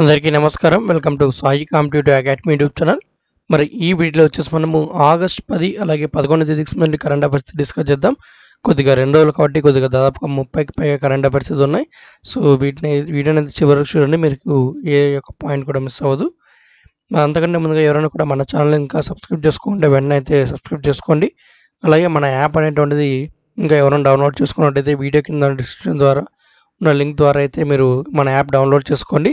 అందరికీ నమస్కారం welcome to Sai competitive academy YouTube channel మరి ఈ వీడియోలో వచ్చేసి మనము ఆగస్ట్ పది అలాగే పదకొండు తేదీకి సంబంధించి కరెంట్ అఫేర్స్ డిస్కస్ చేద్దాం కొద్దిగా రెండు రోజులు కాబట్టి కొద్దిగా దాదాపుగా ముప్పైకి పైగా కరెంట్ అయితే ఉన్నాయి సో వీటిని వీడియో అనేది చివరికి చూడండి మీకు ఏ యొక్క పాయింట్ కూడా మిస్ అవ్వదు అంతకంటే ముందుగా ఎవరైనా కూడా మన ఛానల్ ఇంకా సబ్స్క్రైబ్ చేసుకుంటే వెంటనే అయితే సబ్స్క్రైబ్ చేసుకోండి అలాగే మన యాప్ అనేటువంటిది ఇంకా ఎవరైనా డౌన్లోడ్ చేసుకున్నట్టయితే వీడియో కింద డిస్క్రిప్షన్ ద్వారా ఉన్న లింక్ ద్వారా అయితే మీరు మన యాప్ డౌన్లోడ్ చేసుకోండి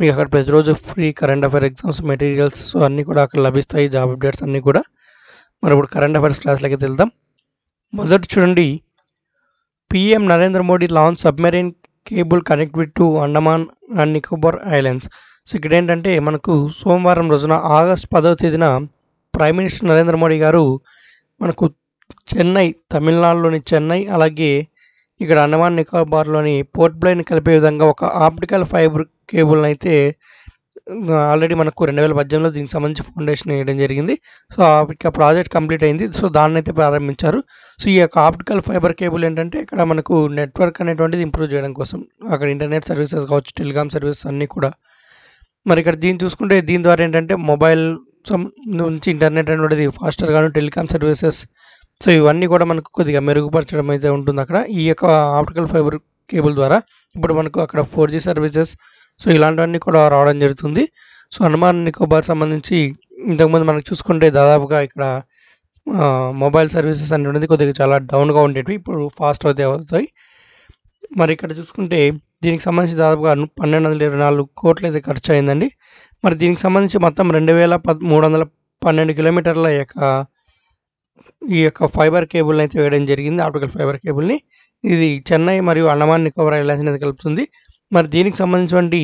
మీకు అక్కడ ప్రతిరోజు free current affair exams materials అన్నీ కూడా అక్కడ లభిస్తాయి జాబ్ అప్డేట్స్ అన్నీ కూడా మరి ఇప్పుడు కరెంట్ అఫైర్స్ అయితే వెళ్దాం మొదటి చూడండి PM Narendra Modi launch submarine cable connectivity to Andaman and Nicobar islands so ఇక్కడ ఏంటంటే మనకు సోమవారం రోజున ఆగస్ట్ పదవ తేదీన ప్రైమ్ మినిస్టర్ నరేంద్ర మోడీ గారు మనకు చెన్నై తమిళనాడులోని చెన్నై అలాగే ఇక్కడ అండమాన్ నికోబార్లోని పోర్ట్ బ్లైన్ కలిపే విధంగా ఒక ఆప్టికల్ ఫైబర్ కేబుల్ని అయితే ఆల్రెడీ మనకు రెండు వేల పద్దెనిమిదిలో దీనికి సంబంధించి ఫౌండేషన్ వేయడం జరిగింది సో ఇక ప్రాజెక్ట్ కంప్లీట్ అయింది సో దాన్ని అయితే ప్రారంభించారు సో ఈ యొక్క ఆప్టికల్ ఫైబర్ కేబుల్ ఏంటంటే ఇక్కడ మనకు నెట్వర్క్ అనేటువంటిది ఇంప్రూవ్ చేయడం కోసం అక్కడ ఇంటర్నెట్ సర్వీసెస్ కావచ్చు టెలికామ్ సర్వీసెస్ అన్నీ కూడా మరి ఇక్కడ దీన్ని చూసుకుంటే దీని ద్వారా ఏంటంటే మొబైల్ నుంచి ఇంటర్నెట్ అనేది ఫాస్టర్గాను టెలికామ్ సర్వీసెస్ సో ఇవన్నీ కూడా మనకు కొద్దిగా మెరుగుపరచడం అయితే ఉంటుంది అక్కడ ఈ యొక్క ఆప్టికల్ ఫైబర్ కేబుల్ ద్వారా ఇప్పుడు మనకు అక్కడ ఫోర్ జీ సర్వీసెస్ సో ఇలాంటివన్నీ కూడా రావడం జరుగుతుంది సో హనుమాన్ నికోబార్ సంబంధించి ఇంతకుముందు మనకు చూసుకుంటే దాదాపుగా ఇక్కడ మొబైల్ సర్వీసెస్ ఉండేది కొద్దిగా చాలా డౌన్గా ఉండేవి ఇప్పుడు ఫాస్ట్ అయితే అవుతాయి మరి ఇక్కడ చూసుకుంటే దీనికి సంబంధించి దాదాపుగా పన్నెండు వందల ఇరవై నాలుగు కోట్లు అయితే ఖర్చు అయిందండి మరి దీనికి సంబంధించి మొత్తం రెండు వేల పద్ మూడు వందల పన్నెండు కిలోమీటర్ల యొక్క ఈ యొక్క ఫైబర్ కేబుల్ని అయితే వేయడం జరిగింది ఆప్టికల్ ఫైబర్ కేబుల్ని ఇది చెన్నై మరియు అండమాన్ నికోబార్ ఐలాండ్స్ అనేది కలుపుతుంది మరి దీనికి సంబంధించినటువంటి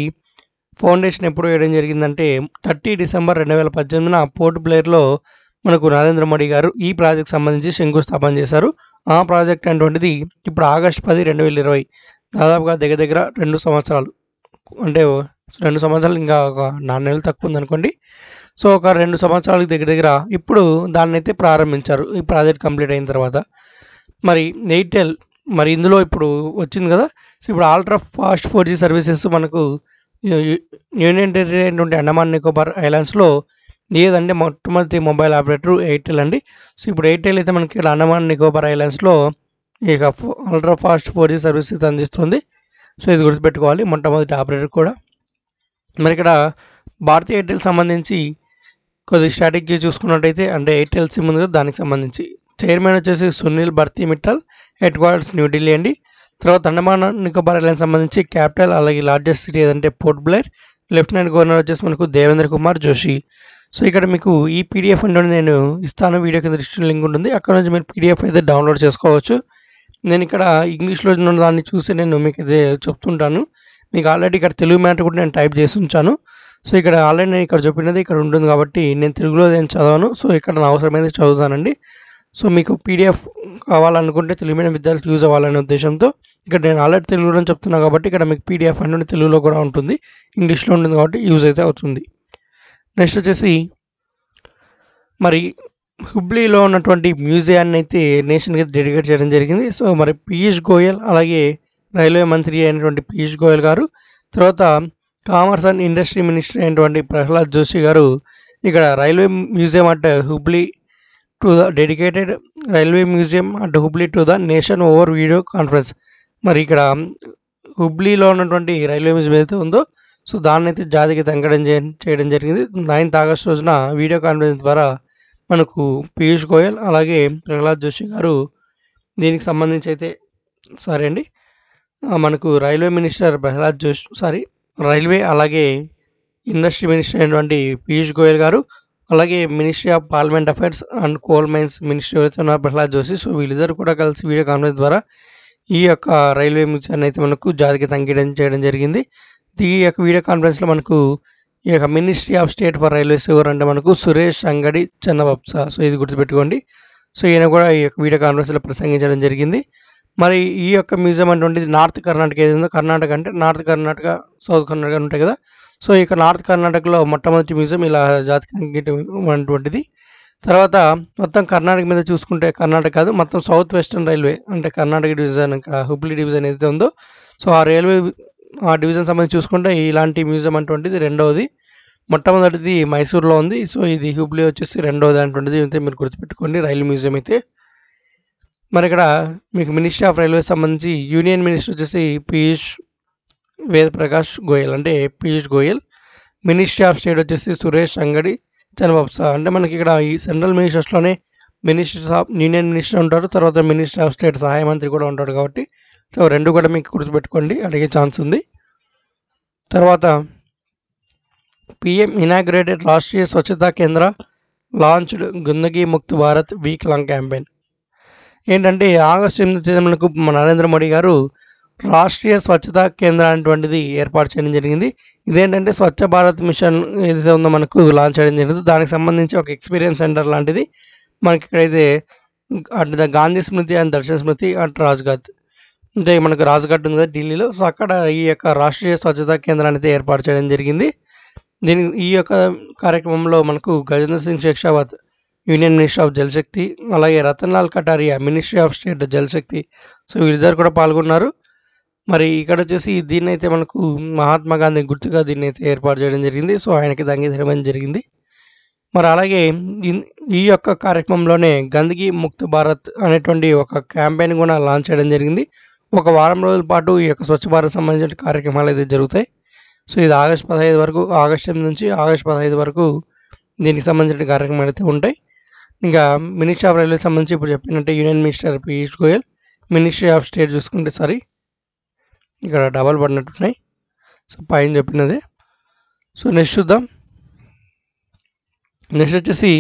ఫౌండేషన్ ఎప్పుడు వేయడం జరిగిందంటే థర్టీ డిసెంబర్ రెండు వేల పద్దెనిమిదిన పోర్ట్ బ్లేర్లో మనకు నరేంద్ర మోడీ గారు ఈ ప్రాజెక్ట్ సంబంధించి శంకుస్థాపన చేశారు ఆ ప్రాజెక్ట్ అటువంటిది ఇప్పుడు ఆగస్ట్ పది రెండు వేల ఇరవై దాదాపుగా దగ్గర దగ్గర రెండు సంవత్సరాలు అంటే రెండు సంవత్సరాలు ఇంకా ఒక నాలుగు నెలలు తక్కువ ఉందనుకోండి సో ఒక రెండు సంవత్సరాలకు దగ్గర దగ్గర ఇప్పుడు దాన్ని అయితే ప్రారంభించారు ఈ ప్రాజెక్ట్ కంప్లీట్ అయిన తర్వాత మరి ఎయిర్టెల్ మరి ఇందులో ఇప్పుడు వచ్చింది కదా సో ఇప్పుడు ultra fast four G services మనకు యూనియన్ టెరిటరీ అయినటువంటి అండమాన్ నికోబార్ ఐలాండ్స్లో లేదంటే మొట్టమొదటి మొబైల్ ఆపరేటర్ ఎయిర్టెల్ అండి సో ఇప్పుడు ఎయిర్టెల్ అయితే మనకి ఇక్కడ అండమాన్ నికోబార్ ఐలాండ్స్లో ఇక ultra fast four G services అందిస్తుంది సో ఇది గుర్తుపెట్టుకోవాలి మొట్టమొదటి ఆపరేటర్ కూడా మరి ఇక్కడ భారతీయ ఎయిర్టెల్ సంబంధించి కొద్ది స్ట్రాటజీ చూసుకున్నట్టయితే అంటే ఎయిర్టెల్ సిమ్ ఉంది కదా దానికి సంబంధించి చైర్మన్ వచ్చేసి సునీల్ భర్తీ మిట్టల్ హెడ్ క్వార్టర్స్ న్యూఢిల్లీ అండి తర్వాత అండమాన్ నికోబార్ ఐలాండ్ సంబంధించి క్యాపిటల్ అలాగే లార్జెస్ట్ సిటీ ఏదంటే పోర్ట్ బ్లేర్ లెఫ్టినెంట్ గవర్నర్ వచ్చేసి మనకు దేవేంద్ర కుమార్ జోషి సో ఇక్కడ మీకు ఈ పీడిఎఫ్ అంటే నేను ఇస్తాను వీడియో కింద డిస్క్రిప్షన్ లింక్ ఉంటుంది అక్కడ నుంచి మీరు పీడిఎఫ్ అయితే డౌన్లోడ్ చేసుకోవచ్చు నేను ఇక్కడ ఇంగ్లీష్లో ఉన్న దాన్ని చూసి నేను మీకు అయితే చెప్తుంటాను మీకు ఆల్రెడీ ఇక్కడ తెలుగు మ్యాటర్ కూడా నేను టైప్ చేసి ఉంచాను సో ఇక్కడ ఆల్రెడీ నేను ఇక్కడ చెప్పినది ఇక్కడ ఉంటుంది కాబట్టి నేను తెలుగులో నేను చదవను సో ఇక్కడ నా అవసరమైతే చదువుతానండి సో మీకు పీడిఎఫ్ కావాలనుకుంటే తెలుగు మీడియం విద్యార్థులు యూజ్ అవ్వాలనే ఉద్దేశంతో ఇక్కడ నేను ఆల్రెడీ తెలుగులో చెప్తున్నాను కాబట్టి ఇక్కడ మీకు పీడిఎఫ్ అంటే తెలుగులో కూడా ఉంటుంది ఇంగ్లీష్లో ఉంటుంది కాబట్టి యూజ్ అయితే అవుతుంది నెక్స్ట్ వచ్చేసి మరి హుబ్లీలో ఉన్నటువంటి మ్యూజియాన్ని అయితే నేషన్కి డెడికేట్ చేయడం జరిగింది సో మరి పీయూష్ గోయల్ అలాగే రైల్వే మంత్రి అయినటువంటి పీయూష్ గోయల్ గారు తర్వాత కామర్స్ అండ్ ఇండస్ట్రీ మినిస్టర్ అయినటువంటి ప్రహ్లాద్ జోషి గారు ఇక్కడ railway museum at Hubli to the dedicated railway museum at Hubli to the nation over video conference మరి ఇక్కడ హుబ్లీలో ఉన్నటువంటి రైల్వే మ్యూజియం ఏదైతే ఉందో సో దాన్ని అయితే జాతికి తంకడం చేయడం జరిగింది నైన్త్ ఆగస్ట్ రోజున వీడియో కాన్ఫరెన్స్ ద్వారా మనకు పీయూష్ గోయల్ అలాగే ప్రహ్లాద్ జోషి గారు దీనికి సంబంధించి అయితే సరే అండి మనకు railway minister Prahlad Joshi sorry railway అలాగే ఇండస్ట్రీ మినిస్టర్ అయినటువంటి పీయూష్ గోయల్ గారు అలాగే ministry of parliament affairs and coal mines ministry ఎవరైతే ఉన్నారో ప్రహ్లాద్ జోషి సో వీళ్ళిద్దరు కూడా కలిసి వీడియో కాన్ఫరెన్స్ ద్వారా ఈ యొక్క రైల్వే మ్యూజియాన్ని అయితే మనకు జాతికి అంకితం చేయడం జరిగింది ఈ యొక్క వీడియో కాన్ఫరెన్స్లో మనకు ఈ యొక్క ministry of state for railways ఎవరు అంటే మనకు సురేష్ అంగడి చెన్నబప్స సో ఇది గుర్తుపెట్టుకోండి సో ఈయన కూడా ఈ యొక్క వీడియో కాన్ఫరెన్స్లో ప్రసంగించడం జరిగింది మరి ఈ యొక్క మ్యూజియం అటువంటిది నార్త్ కర్ణాటక ఏదైందో కర్ణాటక అంటే నార్త్ కర్ణాటక సౌత్ కర్ణాటక ఉంటాయి కదా సో ఇక నార్త్ కర్ణాటకలో మొట్టమొదటి మ్యూజియం ఇలా జాతి అటువంటిది తర్వాత మొత్తం కర్ణాటక మీద చూసుకుంటే కర్ణాటక కాదు మొత్తం సౌత్ వెస్టర్న్ రైల్వే అంటే కర్ణాటక డివిజన్ ఇక్కడ హుబ్లీ డివిజన్ ఏదైతే ఉందో సో ఆ రైల్వే ఆ డివిజన్ సంబంధించి చూసుకుంటే ఇలాంటి మ్యూజియం అటువంటిది రెండవది మొట్టమొదటిది మైసూర్లో ఉంది సో ఇది హుబ్లీ వచ్చేసి రెండవది అటువంటిది అయితే మీరు గుర్తుపెట్టుకోండి రైలు మ్యూజియం అయితే మరి ఇక్కడ మీకు మినిస్ట్రీ ఆఫ్ రైల్వే సంబంధించి యూనియన్ మినిస్టర్ వచ్చేసి పీయూష్ వేద ప్రకాష్ గోయల్ అంటే Piyush Goyal ministry of state వచ్చేసి సురేష్ అంగడి చంద్రబాబు సార్ అంటే మనకి ఇక్కడ ఈ సెంట్రల్ మినిస్టర్స్లోనే మినిస్టర్స్ ఆఫ్ యూనియన్ మినిస్టర్ ఉంటారు తర్వాత మినిస్టర్ ఆఫ్ స్టేట్ సహాయ మంత్రి కూడా ఉంటాడు కాబట్టి సో రెండు కూడా మీకు గుర్తుపెట్టుకోండి అడిగే ఛాన్స్ ఉంది తర్వాత PM inaugurated Rashtriya Swachhta Kendra launched Gandagi Mukt Bharat week long campaign ఏంటంటే ఆగస్టు ఎనిమిది తేదీలకు మన నరేంద్ర మోడీ గారు రాష్ట్రీయ స్వచ్ఛతా కేంద్రం అనేటువంటిది ఏర్పాటు చేయడం జరిగింది ఇదేంటంటే స్వచ్ఛ భారత్ మిషన్ ఏదైతే ఉందో మనకు లాంచ్ చేయడం జరిగింది దానికి సంబంధించి ఒక ఎక్స్పీరియన్స్ సెంటర్ లాంటిది మనకి ఇక్కడైతే అటు గాంధీ స్మృతి అండ్ దర్శన స్మృతి అటు రాజ్ఘాట్ అంటే మనకు రాజ్ఘాట్ ఉంది కదా ఢిల్లీలో సో అక్కడ ఈ యొక్క రాష్ట్రీయ స్వచ్ఛతా కేంద్రాన్ని అయితే ఏర్పాటు చేయడం జరిగింది దీని ఈ యొక్క కార్యక్రమంలో మనకు Gajendra Singh Shekhawat union ministry of Jal Shakti అలాగే Ratanlal Kataria ministry of state Jal Shakti so వీళ్ళిద్దరు కూడా పాల్గొన్నారు మరి ఇక్కడ వచ్చేసి దీన్ని అయితే మనకు మహాత్మా గాంధీ గుర్తుగా దీన్ని అయితే ఏర్పాటు చేయడం జరిగింది సో ఆయనకి అంగీకరించడం జరిగింది మరి అలాగే ఈ యొక్క కార్యక్రమంలోనే గందకి ముక్త భారత్ అనేటువంటి ఒక క్యాంపెయిన్ కూడా లాంచ్ చేయడం జరిగింది ఒక వారం రోజుల పాటు ఈ యొక్క స్వచ్ఛ భారత్ సంబంధించిన కార్యక్రమాలు అయితే జరుగుతాయి సో ఇది ఆగస్ట్ పదహైదు వరకు ఆగస్టు నుంచి ఆగస్ట్ పదహైదు వరకు దీనికి సంబంధించిన కార్యక్రమాలు అయితే ఉంటాయి ఇంకా మినిస్ట్రీ ఆఫ్ రైల్వే సంబంధించి ఇప్పుడు చెప్పినట్టే union minister Piyush Goyal ministry of state చూసుకుంటే సారీ ఇక్కడ డబల్ పడినట్టున్నాయి సో పైన చెప్పినది సో నెక్స్ట్ చూద్దాం నెక్స్ట్ వచ్చేసి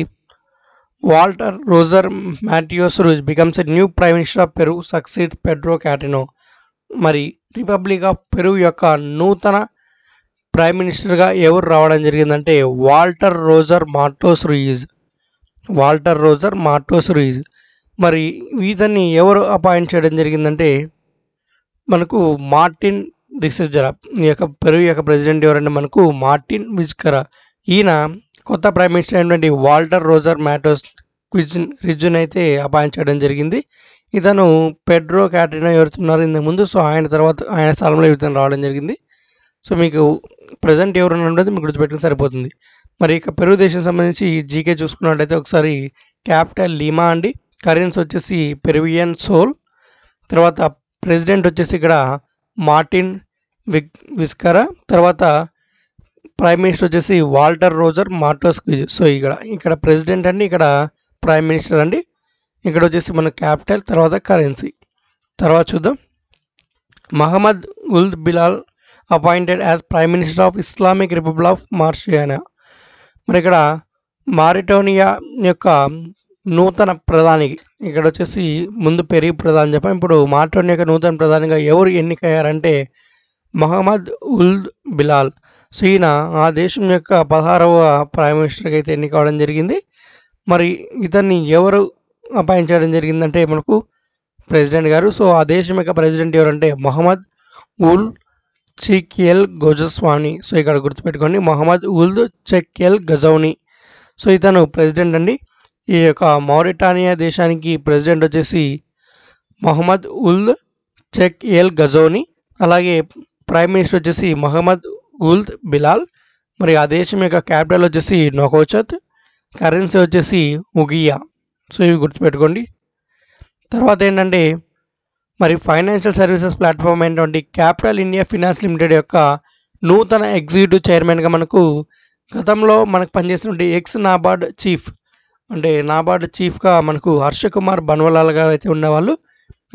Walter Roger Martos Ruiz becomes a new prime minister of Peru succeed Pedro Cateriano మరి రిపబ్లిక్ ఆఫ్ పెరు యొక్క నూతన ప్రైమ్ మినిస్టర్గా ఎవరు రావడం జరిగిందంటే Walter Roger Martos Ruiz Walter Roger Martos Ruiz మరి వీతన్ని ఎవరు అపాయింట్ చేయడం జరిగిందంటే మనకు మార్టిన్ దిక్సజరా ఈ యొక్క పెరుగు యొక్క ప్రెసిడెంట్ ఎవరంటే మనకు మార్టిన్ విజ్కరా ఈయన కొత్త ప్రైమ్ మినిస్టర్ అయినటువంటి వాల్టర్ రోజర్ మ్యాటోస్ క్విజిన్ రిజున్ అయితే అపాయింట్ చేయడం జరిగింది ఇతను పెడ్రో క్యాటరీనా ఎవరుతున్నారు ఇంతకు ముందు సో ఆయన తర్వాత ఆయన స్థలంలో ఇతను రావడం జరిగింది సో మీకు ప్రజెంట్ ఎవరు ఉండదు మీకు గుర్తుపెట్టుకుని సరిపోతుంది మరి ఇక పెరుగు దేశం సంబంధించి జీకే చూసుకున్నట్లయితే ఒకసారి క్యాపిటల్ లీమా అండి కరెన్సీ వచ్చేసి పెరువియన్ సోల్ తర్వాత ప్రెసిడెంట్ వచ్చేసి ఇక్కడ మార్టిన్ వి విస్కర తర్వాత ప్రైమ్ మినిస్టర్ వచ్చేసి వాల్టర్ రోజర్ మార్టోస్ సో ఇక్కడ ఇక్కడ ప్రెసిడెంట్ అండి ఇక్కడ ప్రైమ్ మినిస్టర్ అండి ఇక్కడ వచ్చేసి మన క్యాపిటల్ తర్వాత కరెన్సీ తర్వాత చూద్దాం Mohamed Ould Bilal appointed as prime minister of Islamic republic of Mauritania మరి ఇక్కడ మారిటోనియా యొక్క నూతన ప్రధాని ఇక్కడ వచ్చేసి ముందు పెరిగి ప్రధాని చెప్పాం ఇప్పుడు మారిటోనియా యొక్క నూతన ప్రధానిగా ఎవరు ఎన్నికయ్యారంటే మహమ్మద్ ఉల్ద్ బిలాల్ సో ఈయన ఆ దేశం యొక్క పదహారవ ప్రైమ్ మినిస్టర్గా అయితే ఎన్ని కావడం జరిగింది మరి ఇతన్ని ఎవరు అపాయించడం జరిగిందంటే మనకు ప్రెసిడెంట్ గారు సో ఆ దేశం యొక్క ప్రెసిడెంట్ ఎవరంటే మహమ్మద్ ఉల్ చికియల్ గోజస్వామి సో ఇక్కడ గుర్తుపెట్టుకోండి Mohamed Ould Cheikh Ghazouani so ఇతను ప్రెసిడెంట్ అండి ఈ యొక్క మౌరిటానియా దేశానికి ప్రెసిడెంట్ వచ్చేసి Mohamed Ould Cheikh El Ghazouani అలాగే ప్రైమ్ మినిస్టర్ వచ్చేసి మొహమ్మద్ ఉల్ద్ బిలాల్ మరి ఆ దేశం యొక్క క్యాపిటల్ వచ్చేసి నొకోచత్ కరెన్సీ వచ్చేసి ఉగియా సో ఇవి గుర్తుపెట్టుకోండి తర్వాత ఏంటంటే మరి ఫైనాన్షియల్ సర్వీసెస్ ప్లాట్ఫామ్ అయినటువంటి క్యాపిటల్ ఇండియా ఫినాన్స్ లిమిటెడ్ యొక్క నూతన ఎగ్జిక్యూటివ్ చైర్మన్గా మనకు గతంలో మనకు పనిచేసినటువంటి ఎక్స్ నాబార్డ్ చీఫ్ అంటే నాబార్డ్ చీఫ్గా మనకు హర్ష కుమార్ బన్వలాల్ గారు అయితే ఉన్నవాళ్ళు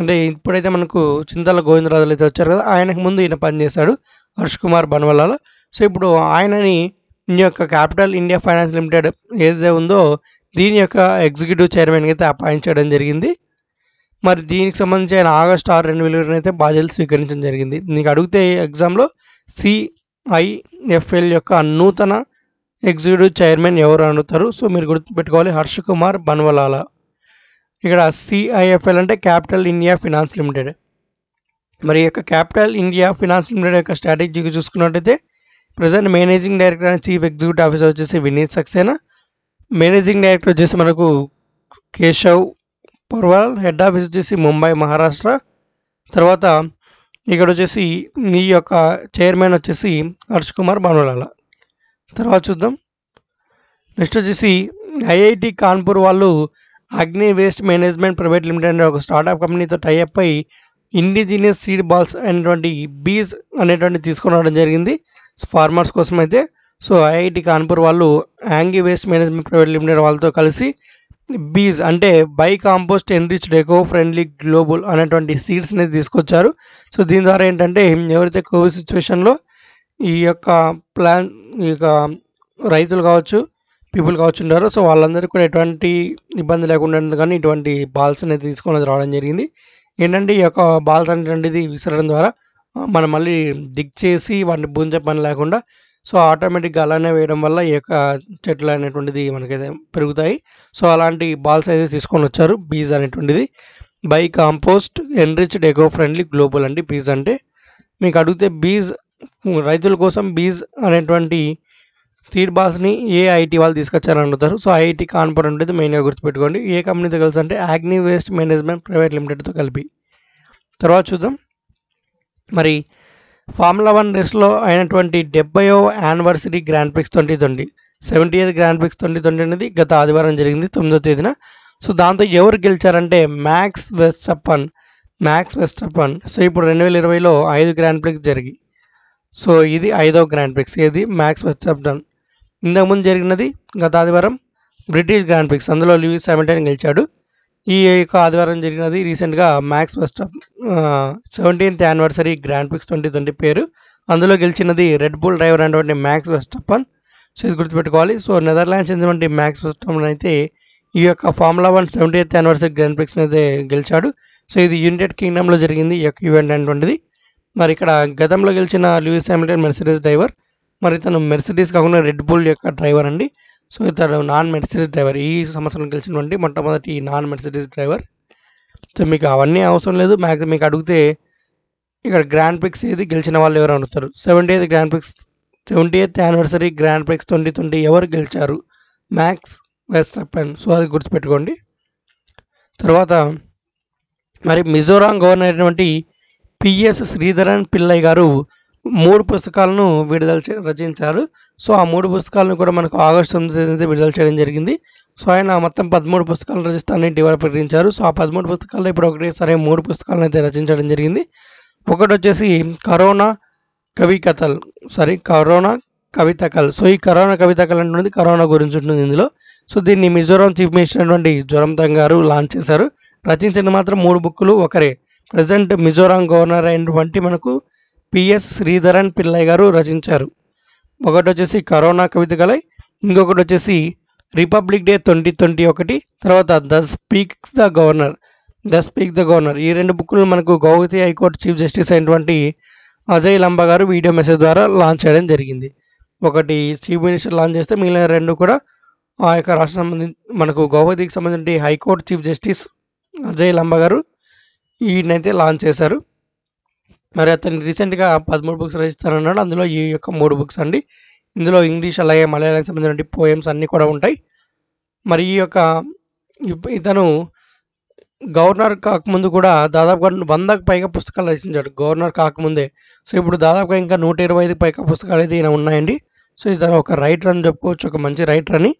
అంటే ఇప్పుడైతే మనకు చింతల గోవిందరాజులు అయితే వచ్చారు కదా ఆయనకు ముందు ఈయన పనిచేశాడు హర్ష కుమార్ బన్వలాల్ సో ఇప్పుడు ఆయనని ఈ యొక్క క్యాపిటల్ ఇండియా ఫైనాన్స్ లిమిటెడ్ ఏదైతే ఉందో దీని యొక్క ఎగ్జిక్యూటివ్ చైర్మన్గా అయితే అపాయించడం జరిగింది మరి దీనికి సంబంధించి ఆయన ఆగస్టు ఆరు రెండు వేల ఇరవై అయితే బాధ్యతలు స్వీకరించడం జరిగింది నీకు అడిగితే ఎగ్జామ్లో సిఐఎఫ్ఎల్ యొక్క నూతన ఎగ్జిక్యూటివ్ చైర్మన్ ఎవరు అడుగుతారు సో మీరు గుర్తుపెట్టుకోవాలి హర్ష కుమార్ బన్వలాల ఇక్కడ సిఐఎఫ్ఎల్ అంటే క్యాపిటల్ ఇండియా ఫినాన్స్ లిమిటెడ్ మరి యొక్క క్యాపిటల్ ఇండియా ఫినాన్స్ లిమిటెడ్ యొక్క స్ట్రాటజీకి చూసుకున్నట్టయితే present managing director and chief executive officer వచ్చేసి వినీత్ సక్సేనా మేనేజింగ్ డైరెక్టర్ వచ్చేసి మనకు కేశవ్ పర్వాల్ హెడ్ ఆఫీస్ వచ్చేసి ముంబై మహారాష్ట్ర తర్వాత ఇక్కడ వచ్చేసి ఈ యొక్క చైర్మన్ వచ్చేసి హర్ష్ కుమార్ బన్వలాల తర్వాత చూద్దాం నెక్స్ట్ వచ్చేసి ఐఐటి కాన్పూర్ వాళ్ళు అగ్ని వేస్ట్ మేనేజ్మెంట్ ప్రైవేట్ లిమిటెడ్ అనే ఒక స్టార్టప్ కంపెనీతో టైఅప్ అయి ఇండిజినియస్ సీడ్ బాల్స్ అనేటువంటి బీజ్ అనేటువంటి తీసుకురావడం జరిగింది ఫార్మర్స్ కోసం అయితే సో ఐఐటి కాన్పూర్ వాళ్ళు యాంగి వేస్ట్ మేనేజ్మెంట్ ప్రైవేట్ లిమిటెడ్ వాళ్ళతో కలిసి బీజ్ అంటే by compost enriched eco friendly global అనేటువంటి సీడ్స్ అనేది తీసుకొచ్చారు సో దీని ద్వారా ఏంటంటే ఎవరైతే కోవిడ్ సిచ్యువేషన్లో ఈ యొక్క ప్లాన్ ఈ యొక్క రైతులు కావచ్చు పీపుల్ కావచ్చు ఉంటారో సో వాళ్ళందరికీ కూడా ఎటువంటి ఇబ్బంది లేకుండా కానీ ఇటువంటి బాల్స్ అనేది తీసుకొని రావడం జరిగింది ఏంటంటే ఈ యొక్క బాల్స్ అనేటువంటిది విసరడం ద్వారా మనం మళ్ళీ డిగ్ చేసి వాటిని భూంచే పని లేకుండా సో ఆటోమేటిక్గా అలానే వేయడం వల్ల ఈ యొక్క చెట్లు అనేటువంటిది మనకైతే పెరుగుతాయి సో అలాంటి బాల్స్ అయితే తీసుకొని వచ్చారు బీజ్ అనేటువంటిది by compost enriched eco friendly global అండి బీజ్ అంటే మీకు అడిగితే బీజ్ రైతుల కోసం బీజ్ అనేటువంటి సీడ్ బాల్స్ని ఏ ఐటీ వాళ్ళు తీసుకొచ్చారని అడుగుతారు సో ఐఐటి కాన్పూర్ ఉంటుంది మెయిన్గా గుర్తుపెట్టుకోండి ఏ కంపెనీతో కలిసి అంటే ఆగ్ని వేస్ట్ మేనేజ్మెంట్ ప్రైవేట్ లిమిటెడ్తో కలిపి తర్వాత చూద్దాం మరి ఫార్ములా వన్ రేస్లో అయినటువంటి డెబ్బయో anniversary grand prix twenty twenty seventieth grand prix twenty twenty అనేది గత ఆదివారం జరిగింది తొమ్మిదో తేదీన సో దాంతో ఎవరు గెలిచారంటే Max Verstappen Max Verstappen so ఇప్పుడు రెండు వేల ఇరవైలో ఐదు గ్రాండ్ ప్రిక్స్ జరిగి సో ఇది ఐదో గ్రాండ్ ప్రిక్స్ ఏది మ్యాక్స్ వెస్టప్పన్ ఇంతకుముందు జరిగినది గత ఆదివారం బ్రిటిష్ గ్రాండ్ ప్రిక్స్ అందులో లూయిస్ హామిల్టన్ గెలిచాడు ఈ యొక్క ఆదివారం జరిగినది రీసెంట్గా Max first seventeenth anniversary grand prix twenty twenty పేరు అందులో గెలిచినది రెడ్ బుల్ డ్రైవర్ అనేటువంటి మ్యాక్స్ వెస్టప్పన్ సో ఇది గుర్తుపెట్టుకోవాలి సో నెదర్లాండ్స్ చెందినటువంటి మ్యాక్స్ వెస్టప్పన్ అయితే ఈ యొక్క formula one seventieth anniversary grand పిక్స్ని అయితే గెలిచాడు సో ఇది యునైటెడ్ కింగ్డమ్లో జరిగింది ఈ యొక్క ఈవెంట్ అనేటువంటిది మరి ఇక్కడ గతంలో గెలిచిన లూయిస్ హ్యామిల్టన్ మెర్సిడీస్ డ్రైవర్ మరి తను మెర్సిడీస్ కాకుండా రెడ్ బుల్ యొక్క డ్రైవర్ అండి సో ఇతడు నాన్ మెర్సిడీస్ డ్రైవర్ ఈ సంవత్సరం గెలిచినటువంటి మొట్టమొదటి నాన్ మెర్సిడీస్ డ్రైవర్ సో మీకు అవన్నీ అవసరం లేదు మ్యాక్ మీకు అడిగితే ఇక్కడ గ్రాండ్ ప్రిక్స్ ఏది గెలిచిన వాళ్ళు ఎవరు అడుగుతారు seventieth grand prix seventieth anniversary grand prix twenty twenty ఎవరు గెలిచారు మ్యాక్స్ వెస్ట్ అప్పన్ సో అది గుర్తుపెట్టుకోండి తర్వాత మరి మిజోరాం గవర్నర్ అయినటువంటి పిఎస్ శ్రీధరన్ పిల్లయ్య గారు మూడు పుస్తకాలను విడుదల రచించారు సో ఆ మూడు పుస్తకాలను కూడా మనకు ఆగస్టు తొమ్మిది తేదీ విడుదల చేయడం జరిగింది సో ఆయన మొత్తం పదమూడు పుస్తకాలను రచిస్తానని ఇటీవల ప్రకటించారు సో ఆ పదమూడు పుస్తకాల్లో ఇప్పుడు సరే మూడు పుస్తకాలను అయితే రచించడం జరిగింది ఒకటి వచ్చేసి కరోనా కవి కథలు సారీ కరోనా కవిత కళ సో ఈ కరోనా కవిత కళ కరోనా గురించి ఉంటుంది ఇందులో సో దీన్ని మిజోరాం చీఫ్ మినిస్టర్ అయినటువంటి జ్వరంతం గారు లాంచ్ చేశారు రచించిన మాత్రం మూడు బుక్కులు ఒకరే ప్రజెంట్ మిజోరాం గవర్నర్ అయినటువంటి మనకు పిఎస్ శ్రీధరన్ పిల్లయ్య గారు రచించారు ఒకటి వచ్చేసి కరోనా కలై ఇంకొకటి వచ్చేసి రిపబ్లిక్ డే ట్వంటీ ట్వంటీ ఒకటి తర్వాత the speaks the governor the speak the governor ఈ రెండు బుక్కులు మనకు గౌహతి హైకోర్టు చీఫ్ జస్టిస్ అయినటువంటి అజయ్ లంబ గారు వీడియో మెసేజ్ ద్వారా లాంచ్ చేయడం జరిగింది ఒకటి చీఫ్ మినిస్టర్ లాంచ్ చేస్తే మిగిలిన రెండు కూడా ఆ యొక్క రాష్ట్ర సంబంధించి మనకు గౌహతికి సంబంధించి హైకోర్టు చీఫ్ జస్టిస్ అజయ్ లంబ గారు వీటినైతే లాంచ్ చేశారు మరి అతను రీసెంట్గా పదమూడు బుక్స్ రచిస్తానన్నాడు అందులో ఈ యొక్క మూడు బుక్స్ అండి ఇందులో ఇంగ్లీష్ అలాగే మలయాళానికి సంబంధించిన పోయమ్స్ అన్నీ కూడా ఉంటాయి మరి ఈ యొక్క ఇతను గవర్నర్ కాకముందు కూడా దాదాపుగా వందకు పైగా పుస్తకాలు రచించాడు గవర్నర్ కాకముందే సో ఇప్పుడు దాదాపుగా ఇంకా నూట ఇరవై ఐదుకు పైగా పుస్తకాలు అయితే ఈయన ఉన్నాయండి సో ఇతను ఒక రైటర్ అని చెప్పుకోవచ్చు ఒక మంచి రైటర్ అని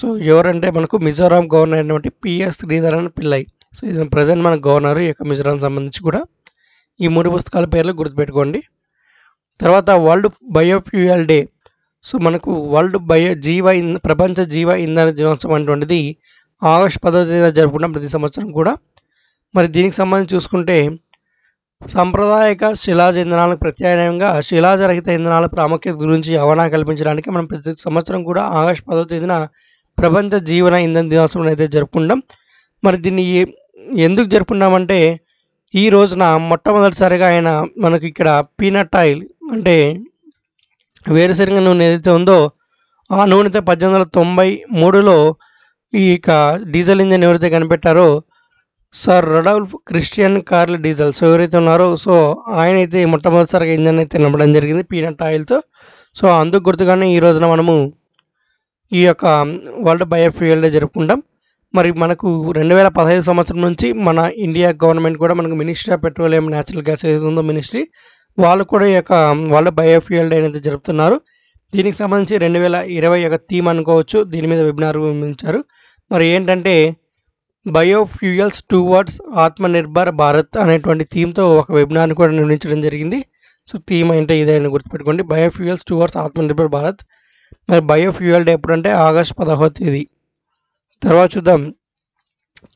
సో ఎవరంటే మనకు మిజోరాం గవర్నర్ అయినటువంటి పిఎస్ శ్రీధరన్ పిల్లై సో ఇతను ప్రజెంట్ మన గవర్నర్ ఈ యొక్క మిజోరాం సంబంధించి కూడా ఈ మూడు పుస్తకాల పేర్లు గుర్తుపెట్టుకోండి తర్వాత వరల్డ్ బయోఫ్యూయల్ డే సో మనకు వరల్డ్ బయో జీవ ప్రపంచ జీవ ఇంధన దినోత్సవం అనేటువంటిది ఆగస్టు పదవ తేదీన జరుపుకుంటాం ప్రతి సంవత్సరం కూడా మరి దీనికి సంబంధించి చూసుకుంటే సాంప్రదాయక శిలాజ ఇంధనాలకు ప్రత్యామ్నాయంగా శిలాజరహిత ఇంధనాల ప్రాముఖ్యత గురించి అవగాహన కల్పించడానికి మనం ప్రతి సంవత్సరం కూడా ఆగస్టు పదవ తేదీన ప్రపంచ జీవన ఇంధన దినోత్సవం అయితే జరుపుకుంటాం మరి దీన్ని ఎందుకు జరుపుకున్నామంటే ఈ రోజున మొట్టమొదటిసారిగా ఆయన మనకి ఇక్కడ పీనట్ ఆయిల్ అంటే వేరుశనగ నూనె ఏదైతే ఉందో ఆ నూనెతో పద్దెనిమిది వందల తొంభై మూడులో ఈ యొక్క డీజిల్ ఇంజన్ ఎవరైతే కనిపెట్టారో sir Rudolf Christian Karl Diesel so ఎవరైతే ఉన్నారో సో ఆయన అయితే మొట్టమొదటిసారిగా ఇంజన్ అయితే నమ్మడం జరిగింది పీనట్ ఆయిల్తో సో అందుకు గుర్తుగానే ఈ రోజున మనము ఈ యొక్క వరల్డ్ బయోఫ్యూయల్ డే జరుపుకుంటాం మరి మనకు రెండు వేల పదహైదు సంవత్సరం నుంచి మన ఇండియా గవర్నమెంట్ కూడా మనకు ministry of petroleum natural gas ఏదైతే ఉందో మినిస్ట్రీ వాళ్ళు కూడా ఈ యొక్క వాళ్ళు బయోఫ్యూయల్ డే అనేది జరుపుతున్నారు దీనికి సంబంధించి రెండు వేల ఇరవై ఒక థీమ్ అనుకోవచ్చు దీని మీద వెబినార్ ఉంచారు మరి ఏంటంటే biofuels towards Atmanirbhar Bharat అనేటువంటి థీమ్తో ఒక వెబినార్ని కూడా నిర్మించడం జరిగింది సో థీమ్ అంటే ఇదే అని గుర్తుపెట్టుకోండి biofuels towards Nirbhar Bharat మరి బయోఫ్యూయల్ డే ఎప్పుడంటే ఆగస్ట్ పదహో తేదీ తర్వాత చూద్దాం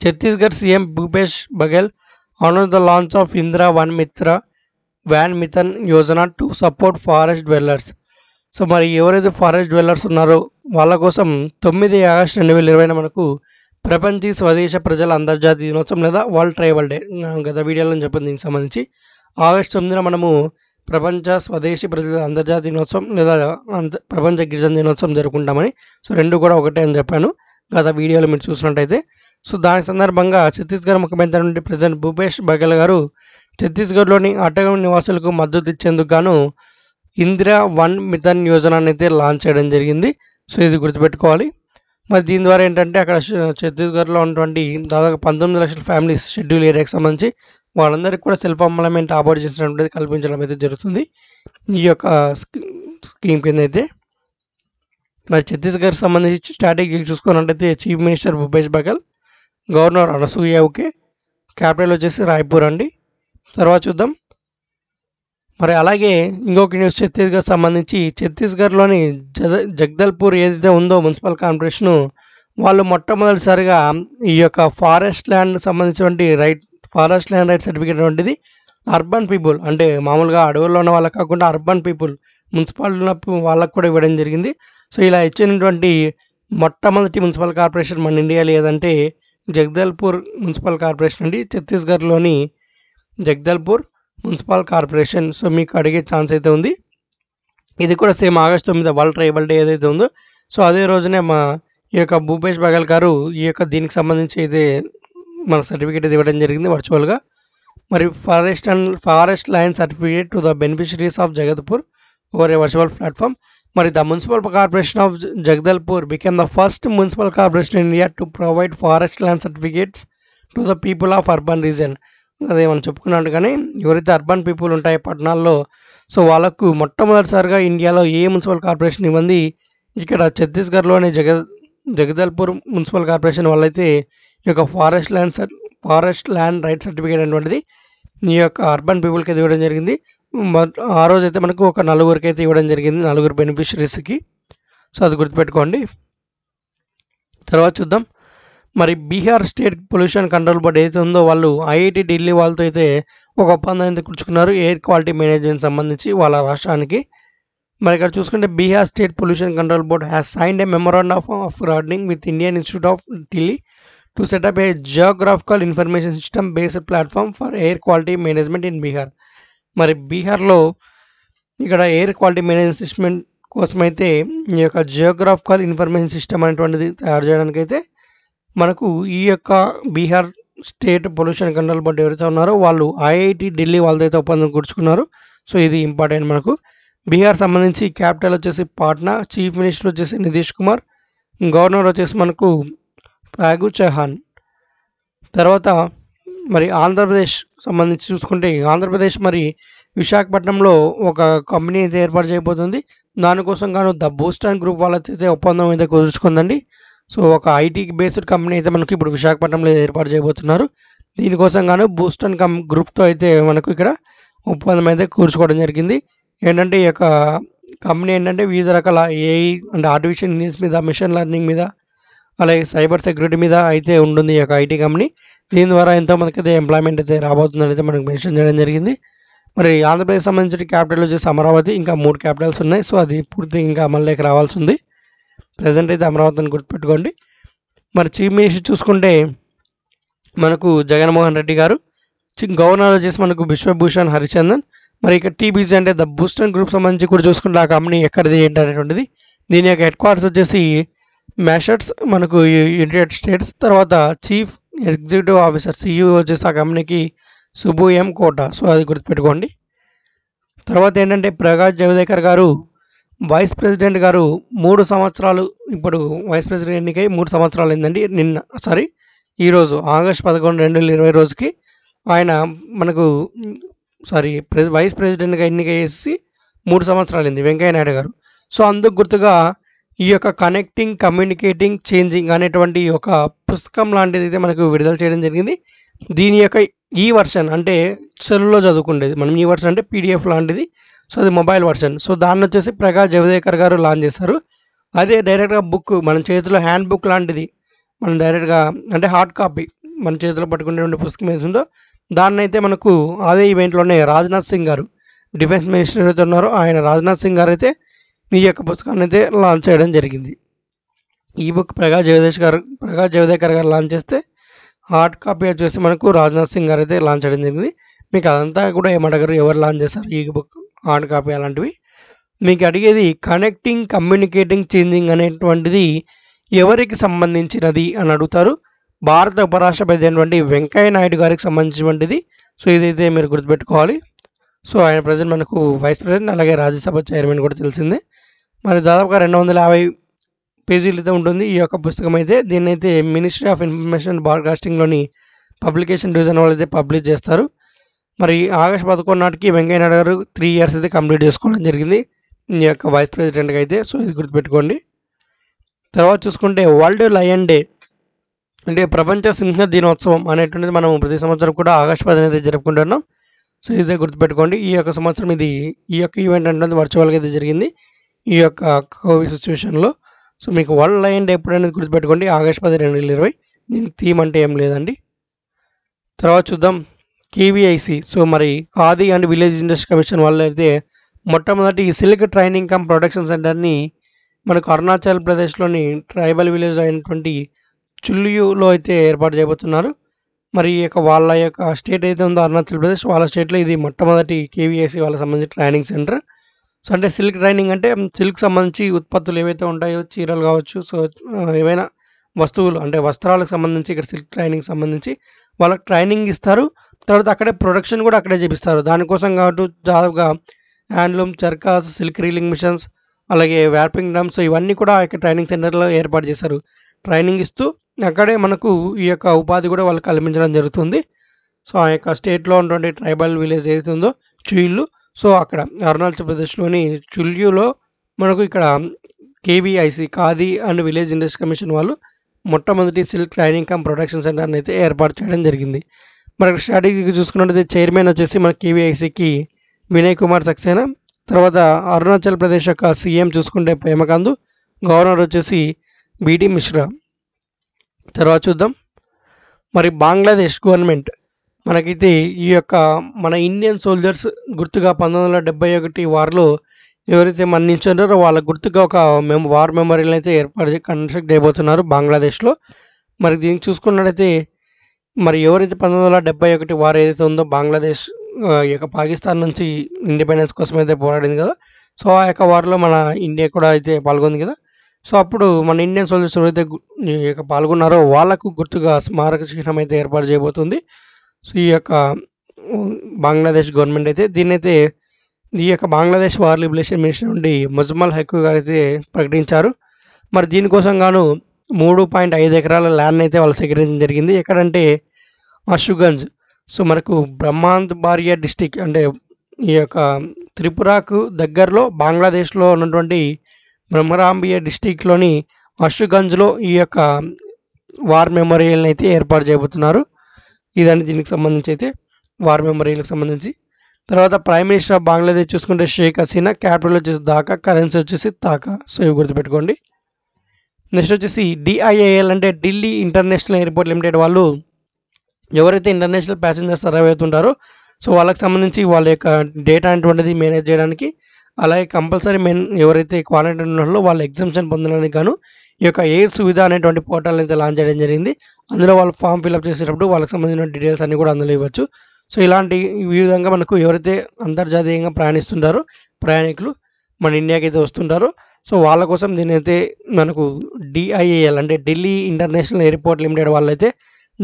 Chhattisgarh CM Bhupesh Baghel honour the launch of Indira Van Mitra Van Mitan Yojana to support forest dwellers so మరి ఎవరైతే ఫారెస్ట్ డ్వెల్లర్స్ ఉన్నారో వాళ్ళ కోసం తొమ్మిది ఆగస్ట్ రెండు వేల ఇరవైన మనకు ప్రపంచ స్వదేశ ప్రజల అంతర్జాతీయ దినోత్సవం లేదా వరల్డ్ ట్రైబల్ డే గత వీడియోలో చెప్పింది దీనికి సంబంధించి ఆగస్ట్ తొమ్మిదిన మనము ప్రపంచ స్వదేశీ ప్రజల అంతర్జాతీయ దినోత్సవం లేదా ప్రపంచ గిరిజన దినోత్సవం జరుపుకుంటామని సో రెండు కూడా ఒకటే అని చెప్పాను గత వీడియోలో మీరు చూసినట్టయితే సో దాని సందర్భంగా ఛత్తీస్గఢ్ ముఖ్యమంత్రి నుండి ప్రజెంట్ భూపేష్ బఘెల్ గారు ఛత్తీస్గఢ్లోని అటవీ నివాసులకు మద్దతు ఇచ్చేందుకు గాను ఇందిరా వన్ మిథన్ యోజన అయితే లాంచ్ చేయడం జరిగింది సో ఇది గుర్తుపెట్టుకోవాలి మరి దీని ద్వారా ఏంటంటే అక్కడ ఛత్తీస్గఢ్లో ఉన్నటువంటి దాదాపు పంతొమ్మిది లక్షల ఫ్యామిలీస్ షెడ్యూల్ ఏరియాకి సంబంధించి వాళ్ళందరికీ కూడా సెల్ఫ్ ఎంప్లాయ్మెంట్ ఆపర్చునిటీ కల్పించడం అయితే జరుగుతుంది ఈ యొక్క స్కీమ్ కింద అయితే మరి ఛత్తీస్గఢ్ సంబంధించి స్ట్రాటజీ చూసుకున్నట్లయితే chief minister Bhupesh Baghel governor Anusuiya okay capital వచ్చేసి రాయ్పూర్ అండి తర్వాత చూద్దాం మరి అలాగే ఇంకొక న్యూస్ ఛత్తీస్గఢ్ సంబంధించి ఛత్తీస్గఢ్లోని జగ జగ్దల్పూర్ ఏదైతే ఉందో మున్సిపల్ కార్పొరేషను వాళ్ళు మొట్టమొదటిసారిగా ఈ యొక్క ఫారెస్ట్ ల్యాండ్ సంబంధించినటువంటి right forest land right certificate వంటిది అర్బన్ పీపుల్ అంటే మామూలుగా అడవుల్లో ఉన్న వాళ్ళకి కాకుండా అర్బన్ పీపుల్ మున్సిపాలిటీ ఉన్న వాళ్ళకు కూడా ఇవ్వడం జరిగింది సో ఇలా ఇచ్చినటువంటి మొట్టమొదటి మున్సిపల్ కార్పొరేషన్ మన ఇండియా లేదంటే జగదల్పూర్ మున్సిపల్ కార్పొరేషన్ అండి ఛత్తీస్గఢ్లోని జగ్దల్పూర్ మున్సిపల్ కార్పొరేషన్ సో మీకు అడిగే ఛాన్స్ అయితే ఉంది ఇది కూడా సేమ్ ఆగస్ట్ తొమ్మిది వరల్డ్ ట్రైబల్ డే ఏదైతే ఉందో సో అదే రోజునే మా ఈ యొక్క భూపేష్ బగల్ గారు ఈ యొక్క దీనికి సంబంధించి అయితే మన సర్టిఫికేట్ ఇవ్వడం జరిగింది వర్చువల్గా మరి forest and forest line certificate to the beneficiaries of Jagdalpur over a virtual platform మరి the municipal corporation of Jagdalpur became the first municipal corporation in India to provide forest land certificates to the people of urban region అదే మనం చెప్పుకున్నాడు కానీ ఎవరైతే urban people ఉంటాయి పట్టణాల్లో so వాళ్ళకు మొట్టమొదటిసారిగా ఇండియాలో ఏ మున్సిపల్ కార్పొరేషన్ ఇవ్వండి ఇక్కడ ఛత్తీస్గఢ్లోని జగ జగదల్పూర్ మున్సిపల్ కార్పొరేషన్ వాళ్ళైతే ఈ యొక్క forest land sir forest land right certificate అనేటువంటిది నీ యొక్క అర్బన్ పీపుల్కి అయితే ఇవ్వడం జరిగింది ఆ రోజు అయితే మనకు ఒక నలుగురికి అయితే ఇవ్వడం జరిగింది నలుగురు బెనిఫిషరీస్కి సో అది గుర్తుపెట్టుకోండి తర్వాత చూద్దాం మరి Bihar state pollution control board ఏదైతే ఉందో వాళ్ళు ఐఐటి ఢిల్లీ వాళ్ళతో అయితే ఒక ఒప్పందం అయితే కూర్చుకున్నారు ఎయిర్ క్వాలిటీ మేనేజ్మెంట్ సంబంధించి వాళ్ళ రాష్ట్రానికి మరి ఇక్కడ చూసుకుంటే Bihar state pollution control board has signed a memorandum of of రాడ్నింగ్ with Indian institute of Delhi to set up a geographical information system based platform for air quality management in Bihar మరి బీహార్లో ఇక్కడ ఎయిర్ క్వాలిటీ మేనేజ్మెంట్ సిస్టమెంట్ కోసమైతే ఈ యొక్క geographical information system అనేటువంటిది తయారు చేయడానికైతే మనకు ఈ యొక్క Bihar state pollution control board ఎవరైతే ఉన్నారో వాళ్ళు ఐఐటి ఢిల్లీ వాళ్ళతో అయితే ఒప్పందం కూర్చుకున్నారు సో ఇది ఇంపార్టెంట్ మనకు బీహార్ సంబంధించి క్యాపిటల్ వచ్చేసి పాట్నా చీఫ్ మినిస్టర్ వచ్చేసి నితీష్ కుమార్ గవర్నర్ వచ్చేసి మనకు ప్యాగు చౌహాన్ తర్వాత మరి ఆంధ్రప్రదేశ్ సంబంధించి చూసుకుంటే ఆంధ్రప్రదేశ్ మరి విశాఖపట్నంలో ఒక కంపెనీ అయితే ఏర్పాటు చేయబోతుంది దానికోసం గాను ద బూస్టాన్ గ్రూప్ వాళ్ళతో ఒప్పందం అయితే కుదుర్చుకుందండి సో ఒక ఐటీ బేస్డ్ కంపెనీ అయితే మనకు ఇప్పుడు విశాఖపట్నంలో ఏర్పాటు చేయబోతున్నారు దీనికోసం గాను బూస్టన్ కం గ్రూప్తో అయితే మనకు ఇక్కడ ఒప్పందం అయితే కూర్చుకోవడం జరిగింది ఏంటంటే ఈ యొక్క కంపెనీ ఏంటంటే వివిధ రకాల ఏఐ అంటే ఆర్టిఫిషియల్ ఇంజనీర్స్ మీద మిషన్ లెర్నింగ్ మీద అలాగే సైబర్ సెక్యూరిటీ మీద అయితే ఉంటుంది ఈ యొక్క ఐటీ కంపెనీ దీని ద్వారా ఎంతోమందికి అయితే ఎంప్లాయ్మెంట్ అయితే రాబోతుంది అయితే మనకు మెన్షన్ చేయడం జరిగింది మరి ఆంధ్రప్రదేశ్ సంబంధించిన క్యాపిటల్ వచ్చేసి అమరావతి ఇంకా మూడు క్యాపిటల్స్ ఉన్నాయి సో అది పూర్తిగా ఇంకా అమలులోకి రావాల్సి ఉంది ప్రజెంట్ అయితే అమరావతిని గుర్తుపెట్టుకోండి మరి చీఫ్ మినిస్టర్ చూసుకుంటే మనకు జగన్మోహన్ రెడ్డి గారు గవర్నర్ వచ్చేసి మనకు విశ్వభూషణ్ హరిచందన్ మరి ఇక టీబీజీ అంటే ద బూస్టన్ గ్రూప్ సంబంధించి కూడా చూసుకుంటే ఆ కంపెనీ ఎక్కడిది ఏంటి దీని యొక్క హెడ్ క్వార్టర్స్ వచ్చేసి మ్యాషర్స్ మనకు యునైటెడ్ స్టేట్స్ తర్వాత చీఫ్ ఎగ్జిక్యూటివ్ ఆఫీసర్ సిఇఓ వచ్చేసి ఆ కంపెనీకి సుబు ఎం కోట సో అది గుర్తుపెట్టుకోండి తర్వాత ఏంటంటే ప్రకాష్ జవదేకర్ గారు వైస్ ప్రెసిడెంట్ గారు మూడు సంవత్సరాలు ఇప్పుడు వైస్ ప్రెసిడెంట్ ఎన్నికై మూడు సంవత్సరాలు అయిందండి నిన్న సారీ ఈరోజు ఆగస్ట్ పదకొండు రెండు వేల ఇరవై రోజుకి ఆయన మనకు సారీ ప్రె వైస్ ప్రెసిడెంట్గా ఎన్నిక చేసి మూడు సంవత్సరాలు అయింది వెంకయ్య నాయుడు గారు సో అందుకు గుర్తుగా ఈ యొక్క కనెక్టింగ్ కమ్యూనికేటింగ్ చేంజింగ్ అనేటువంటి ఒక పుస్తకం లాంటిది అయితే మనకు విడుదల చేయడం జరిగింది దీని యొక్క ఈ వర్షన్ అంటే సెల్లో చదువుకుండేది మనం ఈ వర్షన్ అంటే పీడిఎఫ్ లాంటిది సో అది మొబైల్ వర్షన్ సో దాన్ని వచ్చేసి ప్రకాష్ జవదేకర్ గారు లాంచ్ చేశారు అదే డైరెక్ట్గా బుక్ మన చేతిలో హ్యాండ్ బుక్ లాంటిది మనం డైరెక్ట్గా అంటే హార్డ్ కాపీ మన చేతిలో పట్టుకునేటువంటి పుస్తకం ఉందో దాన్ని అయితే మనకు అదే ఈవెంట్లోనే రాజ్నాథ్ సింగ్ గారు డిఫెన్స్ మినిస్టర్ అయితే ఉన్నారో ఆయన రాజ్నాథ్ సింగ్ గారు అయితే ఈ యొక్క పుస్తకాన్ని అయితే లాంచ్ చేయడం జరిగింది ఈ బుక్ ప్రకాష్ జవదేశ్ గారు ప్రకాష్ జవదేకర్ గారు లాంచ్ చేస్తే హార్డ్ కాపీ వచ్చేసి మనకు రాజ్నాథ్ సింగ్ గారు అయితే లాంచ్ చేయడం జరిగింది మీకు అదంతా కూడా ఏమడగరు ఎవరు లాంచ్ చేస్తారు ఈ బుక్ హార్డ్ కాపీ అలాంటివి మీకు అడిగేది కనెక్టింగ్ కమ్యూనికేటింగ్ చేంజింగ్ అనేటువంటిది ఎవరికి సంబంధించినది అని అడుగుతారు భారత ఉపరాష్ట్రపతి అయినటువంటి వెంకయ్య నాయుడు గారికి సంబంధించినటువంటిది సో ఇదైతే మీరు గుర్తుపెట్టుకోవాలి సో ఆయన ప్రజెంట్ మనకు వైస్ ప్రెసిడెంట్ అలాగే రాజ్యసభ చైర్మన్ కూడా తెలిసిందే మరి దాదాపుగా రెండు వందల యాభై పేజీలతో ఉంటుంది ఈ యొక్క పుస్తకం అయితే దీన్ని అయితే మినిస్ట్రీ ఆఫ్ ఇన్ఫర్మేషన్ బ్రాడ్కాస్టింగ్లోని పబ్లికేషన్ డివిజన్ వాళ్ళు అయితే పబ్లిష్ చేస్తారు మరి ఆగస్ట్ పదకొండు నాటికి వెంకయ్యనాయుడు గారు త్రీ ఇయర్స్ అయితే కంప్లీట్ చేసుకోవడం జరిగింది ఈ యొక్క వైస్ ప్రెసిడెంట్గా అయితే సో ఇది గుర్తుపెట్టుకోండి తర్వాత చూసుకుంటే వరల్డ్ లయన్ డే అంటే ప్రపంచ సింహ దినోత్సవం అనేటువంటిది మనం ప్రతి సంవత్సరం కూడా ఆగస్ట్ పదిహేను అయితే జరుపుకుంటున్నాం సో ఇదే గుర్తుపెట్టుకోండి ఈ యొక్క సంవత్సరం ఇది ఈ యొక్క ఈవెంట్ అంటే వర్చువల్గా అయితే జరిగింది ఈ యొక్క కోవిడ్ సిచ్యువేషన్లో సో మీకు వన్ లైన్ ఎప్పుడైనా ఎప్పుడనేది గుర్తుపెట్టుకోండి ఆగస్ట్ పది రెండు వేల ఇరవై దీనికి థీమ్ అంటే ఏం లేదండి తర్వాత చూద్దాం కేవీఐసి సో మరి Khadi and village industry commission వల్ల అయితే మొట్టమొదటి సిల్క్ ట్రైనింగ్ కమ్ ప్రొడక్షన్ సెంటర్ని మనకు అరుణాచల్ ప్రదేశ్లోని ట్రైబల్ విలేజ్ అయినటువంటి చుల్లియులో అయితే ఏర్పాటు చేయబోతున్నారు మరి యొక్క వాళ్ళ యొక్క స్టేట్ అయితే ఉందో అరుణాచల్ ప్రదేశ్ వాళ్ళ స్టేట్లో ఇది మొట్టమొదటి కేవీఐసి వాళ్ళకి సంబంధించి ట్రైనింగ్ సెంటర్ సో అంటే సిల్క్ ట్రైనింగ్ అంటే సిల్క్ సంబంధించి ఉత్పత్తులు ఏవైతే ఉంటాయో చీరలు కావచ్చు సో ఏవైనా వస్తువులు అంటే వస్త్రాలకు సంబంధించి ఇక్కడ సిల్క్ ట్రైనింగ్ సంబంధించి వాళ్ళకి ట్రైనింగ్ ఇస్తారు తర్వాత అక్కడే ప్రొడక్షన్ కూడా అక్కడే చేపిస్తారు దానికోసం కాబట్టి దాదాపుగా handloom charkhas silk reeling machines అలాగే వ్యాపింగ్ డ్రమ్స్ ఇవన్నీ కూడా ఇక్కడ ట్రైనింగ్ సెంటర్లో ఏర్పాటు చేశారు ట్రైనింగ్ ఇస్తూ అక్కడే మనకు ఈ యొక్క ఉపాధి కూడా వాళ్ళకి కల్పించడం జరుగుతుంది సో ఆ యొక్క స్టేట్లో ఉన్నటువంటి ట్రైబల్ విలేజ్ ఏదైతే ఉందో చూయిళ్ళు సో అక్కడ అరుణాచల్ ప్రదేశ్లోని చుల్యూలో మనకు ఇక్కడ KVIC Khadi and village industry commission వాళ్ళు మొట్టమొదటి సిల్క్ ట్రైనింగ్ కమ్ ప్రొడక్షన్ సెంటర్ని అయితే ఏర్పాటు చేయడం జరిగింది మనకి స్ట్రాటజీకి చూసుకున్నట్లయితే చైర్మన్ వచ్చేసి మన కేవీఐసికి వినయ్ కుమార్ సక్సేనా తర్వాత అరుణాచల్ ప్రదేశ్ యొక్క సీఎం చూసుకుంటే ప్రేమకాంత్ గవర్నర్ వచ్చేసి బీడి మిశ్రా తర్వాత చూద్దాం మరి బంగ్లాదేశ్ గవర్నమెంట్ మనకైతే ఈ యొక్క మన ఇండియన్ సోల్జర్స్ గుర్తుగా పంతొమ్మిది వందల డెబ్బై ఒకటి వార్లో ఎవరైతే మరణించారో వాళ్ళ గుర్తుగా ఒక మేము వార్ మెమోరియల్ అయితే ఏర్పాటు కన్స్ట్రక్ట్ అయిపోతున్నారు బంగ్లాదేశ్లో మరి దీన్ని చూసుకున్నట్టయితే మరి ఎవరైతే పంతొమ్మిది వందల డెబ్బై ఒకటి వారు ఏదైతే ఉందో బంగ్లాదేశ్ యొక్క పాకిస్తాన్ నుంచి ఇండిపెండెన్స్ కోసం అయితే పోరాడింది కదా సో ఆ యొక్క వారిలో మన ఇండియా కూడా అయితే పాల్గొంది కదా సో అప్పుడు మన ఇండియన్ సోల్జర్స్ ఎవరైతే పాల్గొన్నారో వాళ్ళకు గుర్తుగా స్మారక చిహ్నం అయితే ఏర్పాటు చేయబోతుంది సో ఈ యొక్క బంగ్లాదేశ్ గవర్నమెంట్ అయితే దీని అయితే ఈ యొక్క బంగ్లాదేశ్ వార్ లిబరేషన్ మినిస్టర్ నుండి ముజమల్ హక్కు గారు అయితే ప్రకటించారు మరి దీనికోసం గాను మూడు పాయింట్ ఐదు ఎకరాల ల్యాండ్ అయితే వాళ్ళు సేకరించడం జరిగింది ఎక్కడంటే అషుగంజ్ సో మనకు బ్రహ్మాంత్ భార్య డిస్టిక్ అంటే ఈ యొక్క త్రిపురకు దగ్గరలో బంగ్లాదేశ్లో ఉన్నటువంటి బ్రహ్మరాంబియా డిస్టిక్లోని అషుగంజ్లో ఈ యొక్క వార్ మెమోరియల్ని అయితే ఏర్పాటు చేయబోతున్నారు ఇదండి దీనికి సంబంధించి అయితే వార్ మెమరీలకు సంబంధించి తర్వాత ప్రైమ్ మినిస్టర్ ఆఫ్ బంగ్లాదేశ్ చూసుకుంటే షేక్ హసీనా క్యాపిటల్ వచ్చేసి దాకా కరెన్సీ వచ్చేసి తాకా సో ఇవి గుర్తుపెట్టుకోండి నెక్స్ట్ వచ్చేసి డిఐఏఎల్ అంటే ఢిల్లీ ఇంటర్నేషనల్ ఎయిర్పోర్ట్ లిమిటెడ్ వాళ్ళు ఎవరైతే ఇంటర్నేషనల్ ప్యాసింజర్స్ సర్వ్ అవుతుంటారో సో వాళ్ళకి సంబంధించి వాళ్ళ యొక్క డేటా అనేటువంటిది మేనేజ్ చేయడానికి అలాగే కంపల్సరీ మెన్ ఎవరైతే క్వారంటైన్ ఉన్నారో వాళ్ళు ఎగ్జామ్షన్ పొందడానికి గాను ఈ యొక్క ఎయిర్ సువిధ అనేటువంటి పోర్టల్ అయితే లాంచ్ చేయడం జరిగింది అందులో వాళ్ళు ఫామ్ ఫిల్అప్ చేసేటప్పుడు వాళ్ళకి సంబంధించిన డీటెయిల్స్ అన్నీ కూడా అందులో ఇవ్వచ్చు సో ఇలాంటి ఈ విధంగా మనకు ఎవరైతే అంతర్జాతీయంగా ప్రయాణిస్తుంటారో ప్రయాణికులు మన ఇండియాకి అయితే వస్తుంటారో సో వాళ్ళ కోసం దీనైతే మనకు డిఐఏఎల్ అంటే ఢిల్లీ ఇంటర్నేషనల్ ఎయిర్పోర్ట్ లిమిటెడ్ వాళ్ళైతే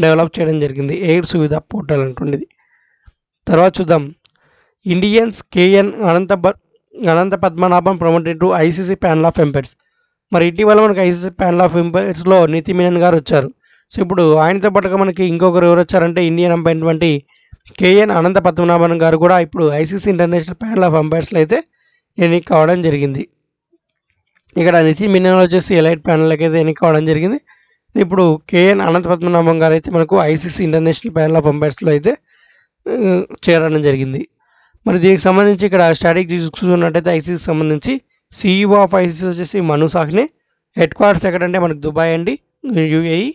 డెవలప్ చేయడం జరిగింది ఎయిర్ సువిధ పోర్టల్ అంటుండేది తర్వాత చూద్దాం ఇండియన్స్ కేఎన్ అనంతబర్ Anantha Padmanabhan promoted to ICC panel of umpires మరి ఇటీవల మనకి ఐసీసీ ప్యానల్ ఆఫ్ ఎంపైర్స్లో నితి మీనన్ గారు వచ్చారు సో ఇప్పుడు ఆయనతో పాటుగా మనకి ఇంకొకరు ఎవరు వచ్చారంటే ఇండియన్ అయినటువంటి కేఎన్ అనంత పద్మనాభన్ గారు కూడా ఇప్పుడు ఐసీసీ ఇంటర్నేషనల్ ప్యానల్ ఆఫ్ అంపైర్స్లో అయితే ఎన్నిక కావడం జరిగింది ఇక్కడ నితి మీనన్ వచ్చేసి ఎలైట్ ప్యానల్కి అయితే ఎన్నిక కావడం జరిగింది ఇప్పుడు కేఎన్ అనంత పద్మనాభం గారు అయితే మనకు ఐసీసీ ఇంటర్నేషనల్ ప్యానల్ ఆఫ్ అంపైర్స్లో అయితే చేరడం జరిగింది మరి దీనికి సంబంధించి ఇక్కడ స్టాటిక్ చూసుకున్నట్టయితే ఐసీకి సంబంధించి సీఈఓ ఆఫ్ ఐసీసీ వచ్చేసి మను సాహ్నే హెడ్ క్వార్టర్స్ ఎక్కడంటే మనకు దుబాయ్ అండి యూఏఈ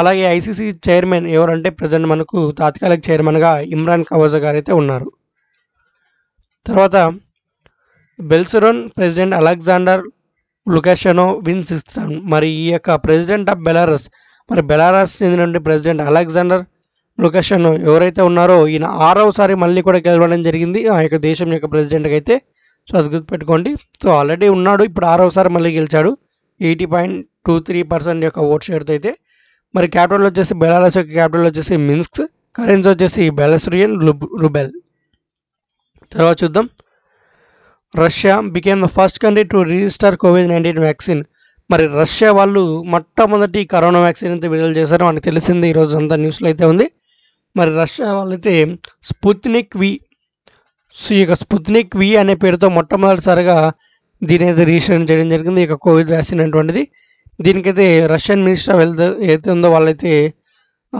అలాగే ఐసీసీ చైర్మన్ ఎవరంటే ప్రజెంట్ మనకు తాత్కాలిక చైర్మన్గా ఇమ్రాన్ కవాజా గారు అయితే ఉన్నారు తర్వాత బెల్సరోన్ ప్రెసిడెంట్ అలెగ్జాండర్ లుకాషనో విన్ సిస్త్రాన్ మరి ఈ యొక్క ప్రెసిడెంట్ ఆఫ్ బెలారస్ మరి బెలారస్ చెందినటువంటి ప్రెసిడెంట్ అలెగ్జాండర్ లొకేషన్ ఎవరైతే ఉన్నారో ఈయన ఆరవసారి మళ్ళీ కూడా గెలవడం జరిగింది ఆ యొక్క దేశం యొక్క ప్రెసిడెంట్కి అయితే సో అది గుర్తుపెట్టుకోండి సో ఆల్రెడీ ఉన్నాడు ఇప్పుడు ఆరవసారి మళ్ళీ గెలిచాడు eighty point two three percent యొక్క ఓట్ షేర్తో అయితే మరి క్యాపిటల్ వచ్చేసి బెలారస్ యొక్క క్యాపిటల్ వచ్చేసి మిన్స్క్ కరెన్సీ వచ్చేసి బెలస్రియన్ రుబెల్ తర్వాత చూద్దాం Russia became the first country to register COVID nineteen vaccine మరి రష్యా వాళ్ళు మొట్టమొదటి కరోనా వ్యాక్సిన్ అయితే విడుదల చేశారు మనకు తెలిసింది ఈరోజు అంతా న్యూస్లో అయితే ఉంది మరి రష్యా వాళ్ళైతే స్పుత్నిక్ వి సో ఈ యొక్క స్పుత్నిక్ వి అనే పేరుతో మొట్టమొదటిసారిగా దీని అయితే రిజిస్ట్రేషన్ చేయడం జరిగింది ఈ కోవిడ్ వ్యాక్సిన్ అటువంటిది దీనికైతే రష్యన్ మినిస్టర్ వెళ్త హెల్త్ ఏదైతే ఉందో వాళ్ళైతే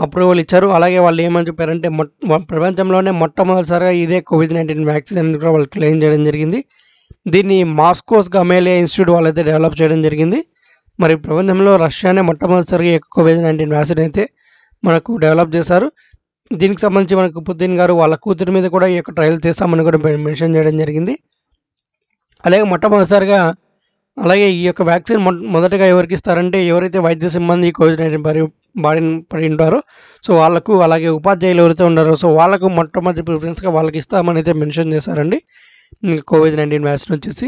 అప్రూవల్ ఇచ్చారు అలాగే వాళ్ళు ఏమని చెప్పారంటే మొ ప్రపంచంలోనే మొట్టమొదటిసారిగా ఇదే కోవిడ్ నైన్టీన్ వ్యాక్సిన్ అనేది కూడా వాళ్ళు క్లెయిమ్ చేయడం జరిగింది దీన్ని మాస్కోస్ గమేలియా ఇన్స్టిట్యూట్ వాళ్ళైతే డెవలప్ చేయడం జరిగింది మరి ప్రపంచంలో రష్యానే మొట్టమొదటిసారిగా కోవిడ్ నైన్టీన్ వ్యాక్సిన్ అయితే మనకు డెవలప్ చేశారు దీనికి సంబంధించి మనకు పుద్దీన్ గారు వాళ్ళ కూతురు మీద కూడా ఈ యొక్క ట్రయల్ చేస్తామని కూడా మెన్షన్ చేయడం జరిగింది అలాగే మొట్టమొదటిసారిగా అలాగే ఈ యొక్క వ్యాక్సిన్ మొదటగా ఎవరికి ఇస్తారంటే ఎవరైతే వైద్య సిబ్బంది కోవిడ్ నైన్టీన్ పరి బాడీని పడి ఉంటారో సో వాళ్ళకు అలాగే ఉపాధ్యాయులు ఎవరైతే ఉన్నారో సో వాళ్ళకు మొట్టమొదటి ప్రిఫరెన్స్గా వాళ్ళకి ఇస్తామని అయితే మెన్షన్ చేశారండి కోవిడ్ నైన్టీన్ వ్యాక్సిన్ వచ్చేసి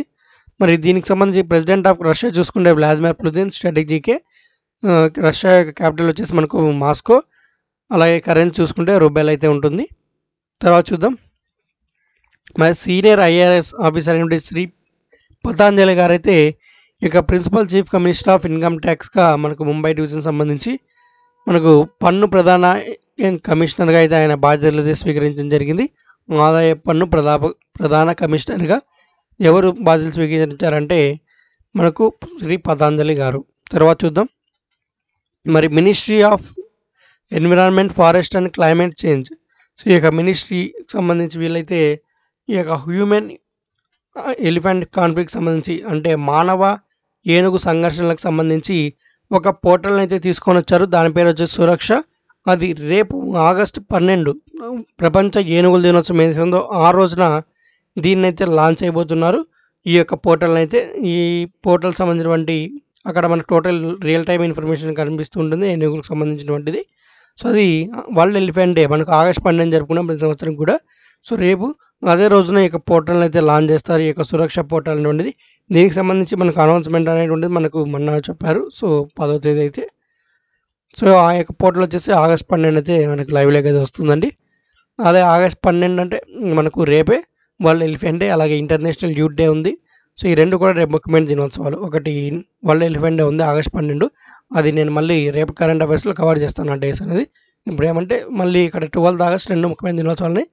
మరి దీనికి సంబంధించి ప్రెసిడెంట్ ఆఫ్ రష్యా చూసుకుంటే వ్లాదిమిర్ పుతిన్ స్ట్రాటజీకే రష్యా యొక్క క్యాపిటల్ వచ్చేసి మనకు మాస్కో అలాగే కరెంట్ చూసుకుంటే రూపాయలు అయితే ఉంటుంది తర్వాత చూద్దాం మరి సీనియర్ ఐఆర్ఎస్ ఆఫీసర్ అయినటువంటి శ్రీ పతాంజలి గారు అయితే ఇక principal chief commissioner of income ట్యాక్స్గా మనకు ముంబై డివిజన్ సంబంధించి మనకు పన్ను ప్రధాన కమిషనర్గా అయితే ఆయన బాధ్యతలు స్వీకరించడం జరిగింది ఆదాయ పన్ను ప్రధాప ప్రధాన కమిషనర్గా ఎవరు బాధ్యతలు స్వీకరించారంటే మనకు శ్రీ పతాంజలి గారు తర్వాత చూద్దాం మరి ministry of environment forest and climate change so ఈ యొక్క మినిస్ట్రీకి సంబంధించి వీళ్ళైతే ఈ యొక్క హ్యూమెన్ ఎలిఫెంట్ కాన్ఫ్లిక్ట్ సంబంధించి అంటే మానవ ఏనుగు సంఘర్షణలకు సంబంధించి ఒక పోర్టల్ని అయితే తీసుకొని వచ్చారు దాని పేరు వచ్చేసి సురక్ష అది రేపు ఆగస్టు పన్నెండు ప్రపంచ ఏనుగుల దినోత్సవం ఏదైతుందో ఆ రోజున దీన్ని అయితే లాంచ్ అయిపోతున్నారు ఈ యొక్క పోర్టల్ని అయితే ఈ పోర్టల్ సంబంధించినటువంటి అక్కడ మనకు టోటల్ రియల్ టైం ఇన్ఫర్మేషన్ కనిపిస్తుంటుంది ఏనుగులకు సంబంధించినటువంటిది సో అది వరల్డ్ ఎలిఫెంట్ డే మనకు ఆగస్ట్ పన్నెండు జరుపుకున్నాం ప్రతి సంవత్సరం కూడా సో రేపు అదే రోజున ఈ యొక్క పోర్టల్ని అయితే లాంచ్ చేస్తారు ఈ యొక్క సురక్ష పోర్టల్ అనేటువంటిది దీనికి సంబంధించి మనకు అనౌన్స్మెంట్ అనేటువంటిది మనకు మొన్న చెప్పారు సో పదో తేదీ అయితే సో ఆ యొక్క పోర్టల్ వచ్చేసి ఆగస్ట్ పన్నెండు అయితే మనకు లైవ్ అయితే వస్తుందండి అదే ఆగస్ట్ పన్నెండు అంటే మనకు రేపే వరల్డ్ ఎలిఫెంట్ డే అలాగే ఇంటర్నేషనల్ యూత్ డే ఉంది సో ఈ రెండు కూడా రేపు ముఖ్యమైన దినోత్సవాలు ఒకటి వరల్డ్ ఎలిఫెంట్ డే ఉంది ఆగస్ట్ పన్నెండు అది నేను మళ్ళీ రేపు కరెంట్ అఫైర్స్లో కవర్ చేస్తాను ఆ డేస్ అనేది ఇప్పుడు ఏమంటే మళ్ళీ ఇక్కడ ట్వెల్త్ ఆగస్ట్ రెండు ముఖ్యమైన దినోత్సవాలని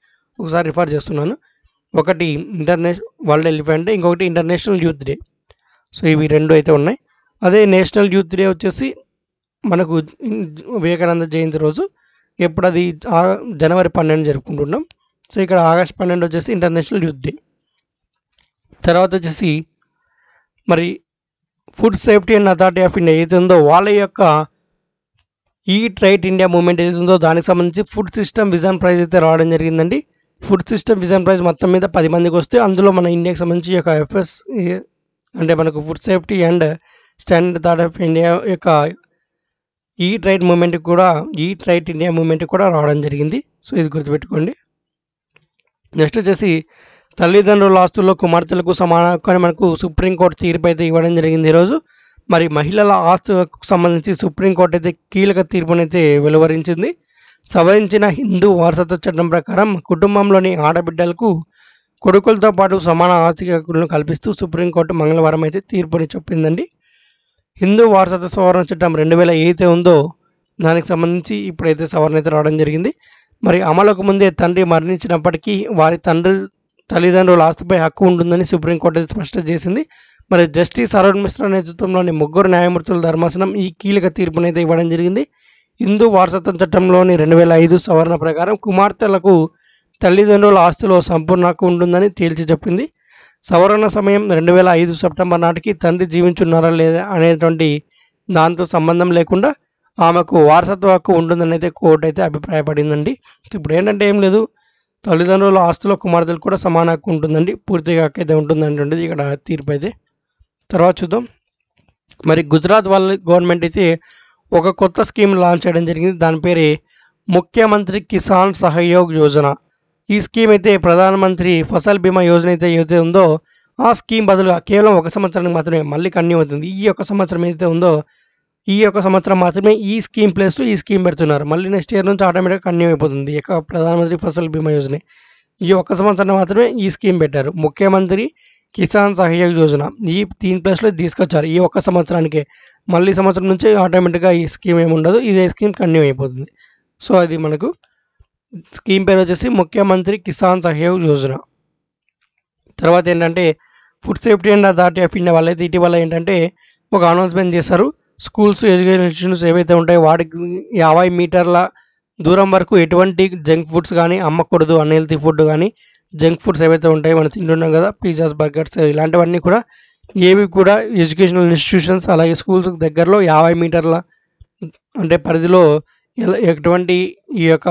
ఒకసారి రిఫర్ చేస్తున్నాను ఒకటి ఇంటర్నేషనల్ వరల్డ్ ఎలిఫెంట్ డే ఇంకొకటి ఇంటర్నేషనల్ యూత్ డే సో ఇవి రెండు అయితే ఉన్నాయి అదే నేషనల్ యూత్ డే వచ్చేసి మనకు వివేకానంద జయంతి రోజు ఎప్పుడు అది జనవరి పన్నెండు జరుపుకుంటున్నాం సో ఇక్కడ ఆగస్ట్ పన్నెండు వచ్చేసి ఇంటర్నేషనల్ యూత్ డే తర్వాత వచ్చేసి మరి food safety and authority of India ఏది ఉందో వాళ్ళ యొక్క ఈ ట్రైట్ ఇండియా మూమెంట్ ఏది ఉందో దానికి సంబంధించి ఫుడ్ సిస్టమ్ విజన్ ప్రైజ్ అయితే రావడం జరిగిందండి ఫుడ్ సిస్టమ్ విజన్ ప్రైజ్ మొత్తం మీద పది మందికి వస్తే అందులో మన ఇండియాకి సంబంధించి యొక్క ఎఫ్ఎస్ అంటే మనకు food safety and standard that of India యొక్క ఈ ట్రైట్ మూమెంట్కి కూడా ఈ ట్రైట్ ఇండియా మూమెంట్కి కూడా రావడం జరిగింది సో ఇది గుర్తుపెట్టుకోండి నెక్స్ట్ వచ్చేసి తల్లిదండ్రుల ఆస్తుల్లో కుమార్తెలకు సమాన సమానం మనకు సుప్రీంకోర్టు తీర్పు అయితే ఇవ్వడం జరిగింది ఈరోజు మరి మహిళల ఆస్తులకు సంబంధించి సుప్రీంకోర్టు అయితే కీలక తీర్పునైతే వెలువరించింది సవరించిన హిందూ వారసత్వ చట్టం ప్రకారం కుటుంబంలోని ఆడబిడ్డలకు కొడుకులతో పాటు సమాన ఆస్తి హక్కులను కల్పిస్తూ సుప్రీంకోర్టు మంగళవారం అయితే తీర్పుని చెప్పిందండి హిందూ వారసత్వ సవరణ చట్టం రెండు వేల ఏదైతే ఉందో దానికి సంబంధించి ఇప్పుడైతే సవరణ అయితే రావడం జరిగింది మరి అమలుకు ముందే తండ్రి మరణించినప్పటికీ వారి తండ్రి తల్లిదండ్రుల ఆస్తిపై హక్కు ఉంటుందని సుప్రీంకోర్టు స్పష్టం చేసింది మరి జస్టిస్ అరుణ్ మిశ్రా నేతృత్వంలోని ముగ్గురు న్యాయమూర్తుల ధర్మాసనం ఈ కీలక తీర్పునైతే ఇవ్వడం జరిగింది హిందూ వారసత్వం చట్టంలోని రెండు వేల ఐదు సవరణ ప్రకారం కుమార్తెలకు తల్లిదండ్రుల ఆస్తిలో సంపూర్ణ హక్కు ఉంటుందని తేల్చి చెప్పింది సవరణ సమయం రెండు వేల ఐదు సెప్టెంబర్ నాటికి తండ్రి జీవించున్నారా లేదా అనేటువంటి దాంతో సంబంధం లేకుండా ఆమెకు వారసత్వ హక్కు ఉంటుందని అయితే కోర్టు అయితే అభిప్రాయపడిందండి ఇప్పుడు ఏంటంటే ఏం లేదు తల్లిదండ్రుల ఆస్తుల కుమార్తెలు కూడా సమాన హక్కు ఉంటుందండి పూర్తిగా హక్కు అయితే ఉండేది ఇక్కడ తీర్పు అయితే తర్వాత చూద్దాం మరి గుజరాత్ వాళ్ళ గవర్నమెంట్ అయితే ఒక కొత్త స్కీమ్ లాంచ్ చేయడం జరిగింది దాని పేరే ముఖ్యమంత్రి కిసాన్ సహయోగ్ యోజన ఈ స్కీమ్ అయితే ప్రధానమంత్రి ఫసల్ బీమా యోజన అయితే ఏదైతే ఉందో ఆ స్కీమ్ బదులుగా కేవలం ఒక సంవత్సరానికి మాత్రమే మళ్ళీ కన్యూ అవుతుంది ఈ ఒక సంవత్సరం ఏదైతే ఉందో ఈ యొక్క సంవత్సరం మాత్రమే ఈ స్కీమ్ ప్లేస్లో ఈ స్కీమ్ పెడుతున్నారు మళ్ళీ నెక్స్ట్ ఇయర్ నుంచి ఆటోమేటిక్గా కన్యూ అయిపోతుంది ఇక ప్రధానమంత్రి ఫసల్ బీమా యోజన ఈ ఒక్క సంవత్సరం మాత్రమే ఈ స్కీమ్ పెట్టారు ముఖ్యమంత్రి కిసాన్ సహయోగ యోజన ఈ దీని ప్లేస్లో తీసుకొచ్చారు ఈ ఒక్క సంవత్సరానికే మళ్ళీ సంవత్సరం నుంచి ఆటోమేటిక్గా ఈ స్కీమ్ ఏమి ఉండదు ఇదే స్కీమ్ కన్యూ అయిపోతుంది సో అది మనకు స్కీమ్ పేరు వచ్చేసి ముఖ్యమంత్రి కిసాన్ సహయోగ్ యోజన తర్వాత ఏంటంటే food safety and authority of India వాళ్ళైతే ఇటీవల ఏంటంటే ఒక అనౌన్స్మెంట్ చేశారు స్కూల్స్ ఎడ్యుకేషన్ ఇన్స్టిట్యూషన్స్ ఏవైతే ఉంటాయో వాటికి యాభై మీటర్ల దూరం వరకు ఎటువంటి జంక్ ఫుడ్స్ కానీ అమ్మకూడదు అన్హెల్తీ ఫుడ్ కానీ జంక్ ఫుడ్స్ ఏవైతే ఉంటాయో మనం తింటున్నాం కదా పిజ్జాస్ బర్గర్స్ ఇలాంటివన్నీ కూడా ఏవి కూడా ఎడ్యుకేషనల్ ఇన్స్టిట్యూషన్స్ అలాగే స్కూల్స్ దగ్గరలో యాభై మీటర్ల అంటే పరిధిలో ఎటువంటి ఈ యొక్క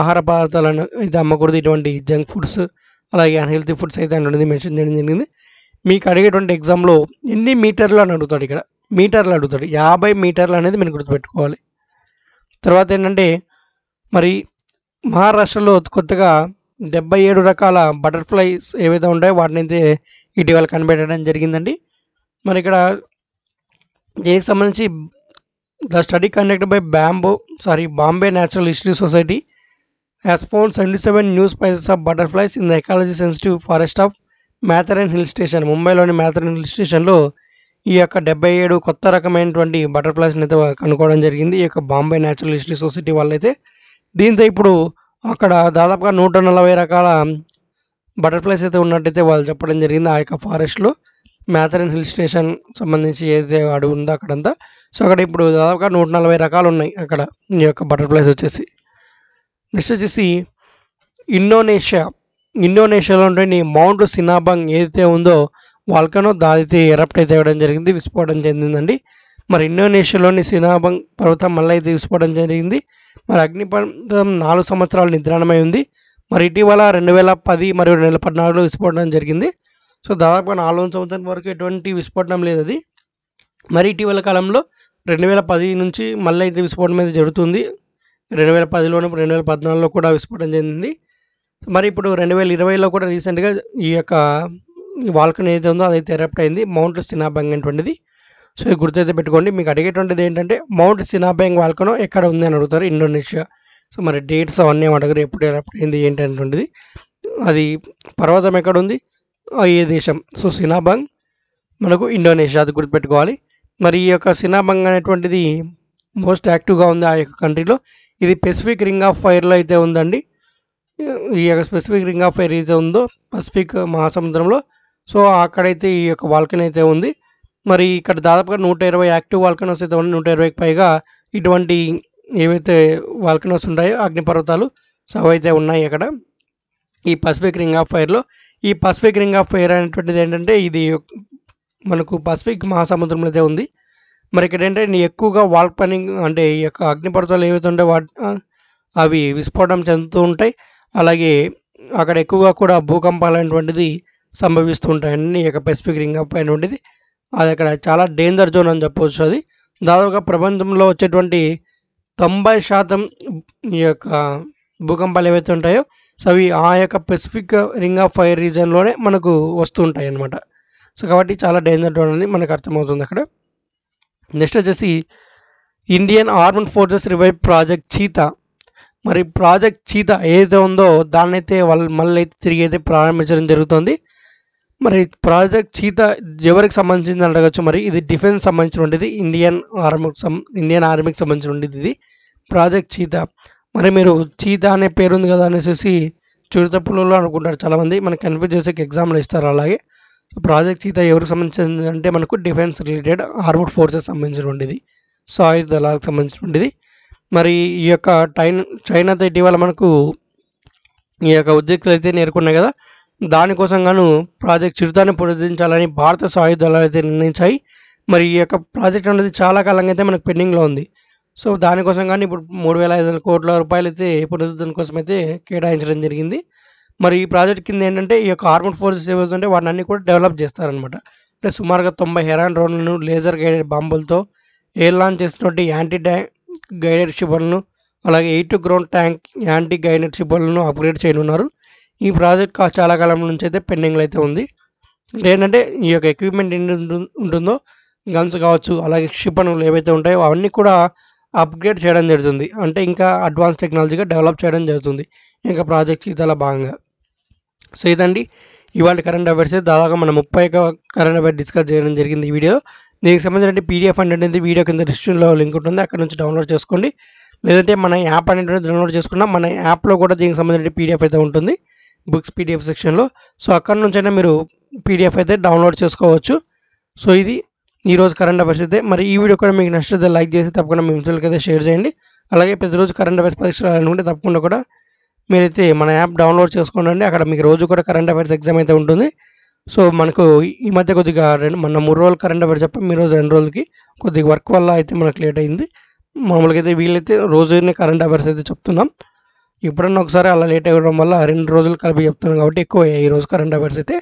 ఆహార పదార్థాలను అయితే అమ్మకూడదు ఇటువంటి జంక్ ఫుడ్స్ అలాగే అన్హెల్తీ ఫుడ్స్ అయితే అనేది మెన్షన్ చేయడం జరిగింది మీకు అడిగేటువంటి ఎగ్జామ్లో ఎన్ని మీటర్లు అని అడుగుతాడు ఇక్కడ మీటర్లు అడుగుతాడు యాభై మీటర్లు అనేది మీరు గుర్తుపెట్టుకోవాలి తర్వాత ఏంటంటే మరి మహారాష్ట్రలో కొత్తగా డెబ్బై ఏడు రకాల బటర్ఫ్లైస్ ఏవైతే ఉంటాయో వాటిని అయితే ఇటీవల కనిపెట్టడం జరిగిందండి మరి ఇక్కడ దీనికి సంబంధించి ద స్టడీ కండక్ట్ బై బ్యాంబో sorry Bombay natural history society as found seventy seven new species of butterflies in the ecology sensitive forest of Matheran hill station ముంబైలోని మ్యాథరన్ హిల్ స్టేషన్లో ఈ యొక్క డెబ్బై ఏడు కొత్త రకమైనటువంటి బటర్ఫ్లైస్ని అయితే కనుక్కోవడం జరిగింది ఈ యొక్క బాంబే న్యాచురల్ హిస్టరీ సొసైటీ వాళ్ళైతే దీంతో ఇప్పుడు అక్కడ దాదాపుగా నూట నలభై రకాల బటర్ఫ్లైస్ అయితే ఉన్నట్టయితే వాళ్ళు చెప్పడం జరిగింది ఆ యొక్క ఫారెస్ట్లో మ్యాథరిన్ హిల్ స్టేషన్ సంబంధించి ఏదైతే అడుగు ఉందో అక్కడంతా సో అక్కడ ఇప్పుడు దాదాపుగా నూట నలభై రకాలు ఉన్నాయి అక్కడ ఈ యొక్క బటర్ఫ్లైస్ వచ్చేసి నెక్స్ట్ వచ్చేసి ఇండోనేషియా ఇండోనేషియాలో ఉండే మౌంట్ సినాబంగ్ ఏదైతే ఉందో వాల్కనో దాదితే ఎరప్ట్ అయితే అవ్వడం జరిగింది విస్ఫోటం చెందిందండి మరి ఇండోనేషియాలోని సినాబంగ్ పర్వతం మళ్ళీ అయితే విస్ఫోటం జరిగింది మరి అగ్నిపర్వతం నాలుగు సంవత్సరాలు నిద్రాణమై ఉంది మరి ఇటీవల రెండు వేల పది మరియు రెండు వేల పద్నాలుగులో విస్ఫోటం జరిగింది సో దాదాపుగా నాలుగు సంవత్సరం వరకు ఎటువంటి విస్ఫోటనం లేదు అది మరి ఇటీవల కాలంలో రెండు వేల పది నుంచి మళ్ళీ అయితే విస్ఫోటం అయితే జరుగుతుంది రెండు వేల పదిలోనూ రెండు వేల పద్నాలుగులో కూడా విస్ఫోటం చెందింది మరి ఇప్పుడు రెండు వేల ఇరవైలో కూడా రీసెంట్గా ఈ యొక్క వాల్కన్ ఏదైతే ఉందో అదైతే ఎరప్ట్ అయింది మౌంట్ సినాబంగ్ అనేటువంటిది సో ఇది అయితే పెట్టుకోండి మీకు అడిగేటువంటిది ఏంటంటే మౌంట్ సినాబంగ్ వాల్కనో ఎక్కడ ఉంది అని అడుగుతారు ఇండోనేషియా సో మరి డేట్స్ అవన్నీ అడగరు ఎప్పుడు ఎరప్ట్ అయింది ఏంటి అనేటువంటిది అది పర్వతం ఎక్కడ ఉంది ఏ దేశం సో సినాబాంగ్ మనకు ఇండోనేషియా అది గుర్తుపెట్టుకోవాలి మరి ఈ యొక్క సినాబంగ్ అనేటువంటిది మోస్ట్ యాక్టివ్గా ఉంది ఆ యొక్క కంట్రీలో ఇది పెసిఫిక్ రింగ్ ఆఫ్ ఫైర్లో అయితే ఉందండి ఈ యొక్క స్పెసిఫిక్ రింగ్ ఆఫ్ ఫైర్ అయితే ఉందో పసిఫిక్ మహాసముద్రంలో సో అక్కడైతే ఈ యొక్క వాల్కన్ అయితే ఉంది మరి ఇక్కడ దాదాపుగా నూట ఇరవై యాక్టివ్ వాల్కనోస్ అయితే ఉన్నాయి నూట ఇరవైకి పైగా ఇటువంటి ఏవైతే వాల్కనోస్ ఉంటాయో అగ్నిపర్వతాలు సో అవైతే ఉన్నాయి అక్కడ ఈ పసిఫిక్ రింగ్ ఆఫ్ ఫైర్లో ఈ పసిఫిక్ రింగ్ ఆఫ్ ఫైర్ అనేటువంటిది ఏంటంటే ఇది మనకు పసిఫిక్ మహాసముద్రంలో అయితే ఉంది మరి ఇక్కడ ఏంటంటే ఎక్కువగా వాల్పనింగ్ అంటే ఈ యొక్క అగ్నిపర్వతాలు ఏవైతే ఉంటాయో వాటి అవి విస్ఫోటం చెందుతూ ఉంటాయి అలాగే అక్కడ ఎక్కువగా కూడా భూకంపాలు అనేటువంటిది సంభవిస్తూ ఉంటాయని యొక్క పెసిఫిక్ రింగ్ ఆఫ్ పైన ఉండేది అది అక్కడ చాలా డేంజర్ జోన్ అని చెప్పవచ్చు అది దాదాపుగా ప్రపంచంలో వచ్చేటువంటి తొంభై శాతం ఈ యొక్క భూకంపాలు ఏవైతే ఉంటాయో సో అవి ఆ యొక్క పెసిఫిక్ రింగ్ ఆఫ్ ఫైర్ రీజన్లోనే మనకు వస్తూ ఉంటాయి అన్నమాట సో కాబట్టి చాలా డేంజర్ జోన్ అని మనకు అర్థమవుతుంది అక్కడ నెక్స్ట్ వచ్చేసి Indian armed forces revive project cheetah మరి ప్రాజెక్ట్ చీత ఏదైతే ఉందో దాన్నైతే వాళ్ళు మళ్ళీ అయితే తిరిగి అయితే ప్రారంభించడం జరుగుతుంది మరి ప్రాజెక్ట్ చీత ఎవరికి సంబంధించింది అడగచ్చు మరి ఇది డిఫెన్స్ సంబంధించినటువంటిది ఇండియన్ ఆర్మీకి ఇండియన్ ఆర్మీకి సంబంధించినటువంటిది ఇది ప్రాజెక్ట్ చీత మరి మీరు చీత అనే పేరు ఉంది కదా అనేసి చిరుతపులలో అనుకుంటారు చాలామంది మనకు కన్ఫ్యూజ్ చేసే ఎగ్జామ్లు ఇస్తారు అలాగే ప్రాజెక్ట్ చీత ఎవరికి సంబంధించింది అంటే మనకు డిఫెన్స్ రిలేటెడ్ ఆర్మడ్ ఫోర్సెస్ సంబంధించినటువంటిది సాయుధ దళాలకు సంబంధించినటువంటిది మరి ఈ యొక్క టైన్ చైనాతో ఇటీవల మనకు ఈ యొక్క ఉద్యోగులు అయితే నేర్కొన్నాయి కదా దానికోసం గాను ప్రాజెక్ట్ చిరుతాన్ని పునరుద్ధరించాలని భారత సాయుధ దళాలు అయితే నిర్ణయించాయి మరి ఈ యొక్క ప్రాజెక్ట్ అనేది చాలా కాలంగా అయితే మనకు పెండింగ్లో ఉంది సో దానికోసం కానీ ఇప్పుడు మూడు వేల ఐదు వందల కోట్ల రూపాయలు అయితే పునరుద్ధరణ కోసం అయితే కేటాయించడం జరిగింది మరి ఈ ప్రాజెక్ట్ కింద ఏంటంటే ఈ యొక్క ఆర్మడ్ ఫోర్సెస్ ఏవైతే ఉంటే వాటిని అన్ని కూడా డెవలప్ చేస్తారనమాట అంటే సుమారుగా తొంభై హెరాన్ డ్రోన్లను లేజర్ గైడెడ్ బాంబులతో ఎయిర్ లాంచ్ చేసినటువంటి యాంటీ ట్యాంక్ గైడెడ్ షిబులను అలాగే eight ground tank anti guided షిబులను అప్గ్రేడ్ చేయనున్నారు ఈ ప్రాజెక్ట్ చాలా కాలం నుంచి అయితే పెండింగ్లో అయితే ఉంది ఏంటంటే ఈ యొక్క ఎక్విప్మెంట్ ఏంటి ఉంటుందో గన్స్ కావచ్చు అలాగే క్షిపణులు ఏవైతే ఉంటాయో అవన్నీ కూడా అప్గ్రేడ్ చేయడం జరుగుతుంది అంటే ఇంకా అడ్వాన్స్ టెక్నాలజీగా డెవలప్ చేయడం జరుగుతుంది ఇంకా ప్రాజెక్ట్ చాలా భాగంగా సో ఇదండి ఇవాళ కరెంట్ అఫైర్స్ దాదాపుగా మనం ముప్పై కరెంట్ అఫైర్ డిస్కస్ చేయడం జరిగింది ఈ వీడియో దీనికి సంబంధించిన పీడిఎఫ్ అంటే వీడియో కింద డిస్క్రిప్షన్లో లింక్ ఉంటుంది అక్కడ నుంచి డౌన్లోడ్ చేసుకోండి లేదంటే మన యాప్ అనేది డౌన్లోడ్ చేసుకున్నా మన యాప్లో కూడా దీనికి సంబంధించిన పీడిఎఫ్ అయితే ఉంటుంది బుక్స్ పీడిఎఫ్ సెక్షన్లో సో అక్కడ నుంచైనా మీరు పీడిఎఫ్ అయితే డౌన్లోడ్ చేసుకోవచ్చు సో ఇది ఈరోజు కరెంట్ అఫేర్స్ అయితే మరి ఈ వీడియో కూడా మీకు నచ్చితే లైక్ చేసి తప్పకుండా మీ మిత్రులకి అయితే షేర్ చేయండి అలాగే ప్రతిరోజు కరెంట్ అఫేర్స్ పరీక్ష రాయాలనుకుంటే తప్పకుండా కూడా మీరైతే మన యాప్ డౌన్లోడ్ చేసుకోండి అక్కడ మీకు రోజు కూడా కరెంట్ అఫేర్స్ ఎగ్జామ్ అయితే ఉంటుంది సో మనకు ఈ మధ్య కొద్దిగా రెండు మన మూడు రోజులు కరెంట్ అఫేర్స్ చెప్ప మీ రోజు రెండు రోజులకి కొద్దిగా వర్క్ వల్ల అయితే మనకు లేట్ అయింది మామూలుగా అయితే వీళ్ళైతే రోజునే కరెంట్ అఫేర్స్ అయితే చెప్తున్నాం ఎప్పుడన్నా ఒకసారి అలా లేట్ అవ్వడం వల్ల రెండు రోజులు కలిపి చెప్తాను కాబట్టి ఎక్కువ ఈ రోజు కరెంట్ అఫైర్స్ అయితే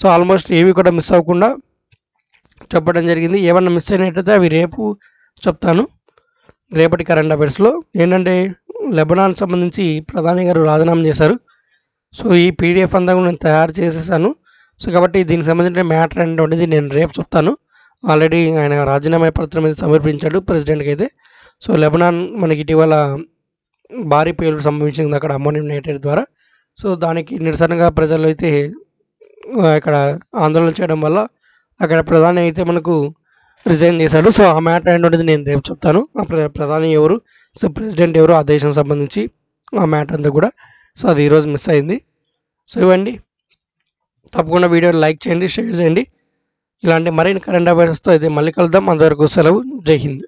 సో ఆల్మోస్ట్ ఏవి కూడా మిస్ అవ్వకుండా చెప్పడం జరిగింది ఏమన్నా మిస్ అయినట్టయితే అవి రేపు చెప్తాను రేపటి కరెంట్ అఫైర్స్లో ఏంటంటే లెబనాన్ సంబంధించి ప్రధాని గారు రాజీనామా చేశారు సో ఈ పీడిఎఫ్ అంతా కూడా నేను తయారు చేసేసాను సో కాబట్టి దీనికి సంబంధించిన మ్యాటర్ అనేటువంటిది నేను రేపు చెప్తాను ఆల్రెడీ ఆయన రాజీనామా పత్రం మీద సమర్పించాడు ప్రెసిడెంట్కి అయితే సో లెబనాన్ మనకి ఇటీవల భారీ పేలు సంభవించింది అక్కడ అమ్మోనియం నైట్రేట్ ద్వారా సో దానికి నిరసనగా ప్రజలు అయితే ఇక్కడ ఆందోళన చేయడం వల్ల అక్కడ ప్రధాని అయితే మనకు రిజైన్ చేశాడు సో ఆ మ్యాటర్ అనేది నేను రేపు చెప్తాను ప్రధాని ఎవరు సో ప్రెసిడెంట్ ఎవరు ఆ దేశం సంబంధించి ఆ మ్యాటర్ అంతా కూడా సో అది ఈరోజు మిస్ అయింది సో ఇవ్వండి తప్పకుండా వీడియో లైక్ చేయండి షేర్ చేయండి ఇలాంటి మరిన్ని కరెంట్ అఫైర్స్తో అయితే మళ్ళీ కలుద్దాం అంతవరకు సెలవు జై హింద్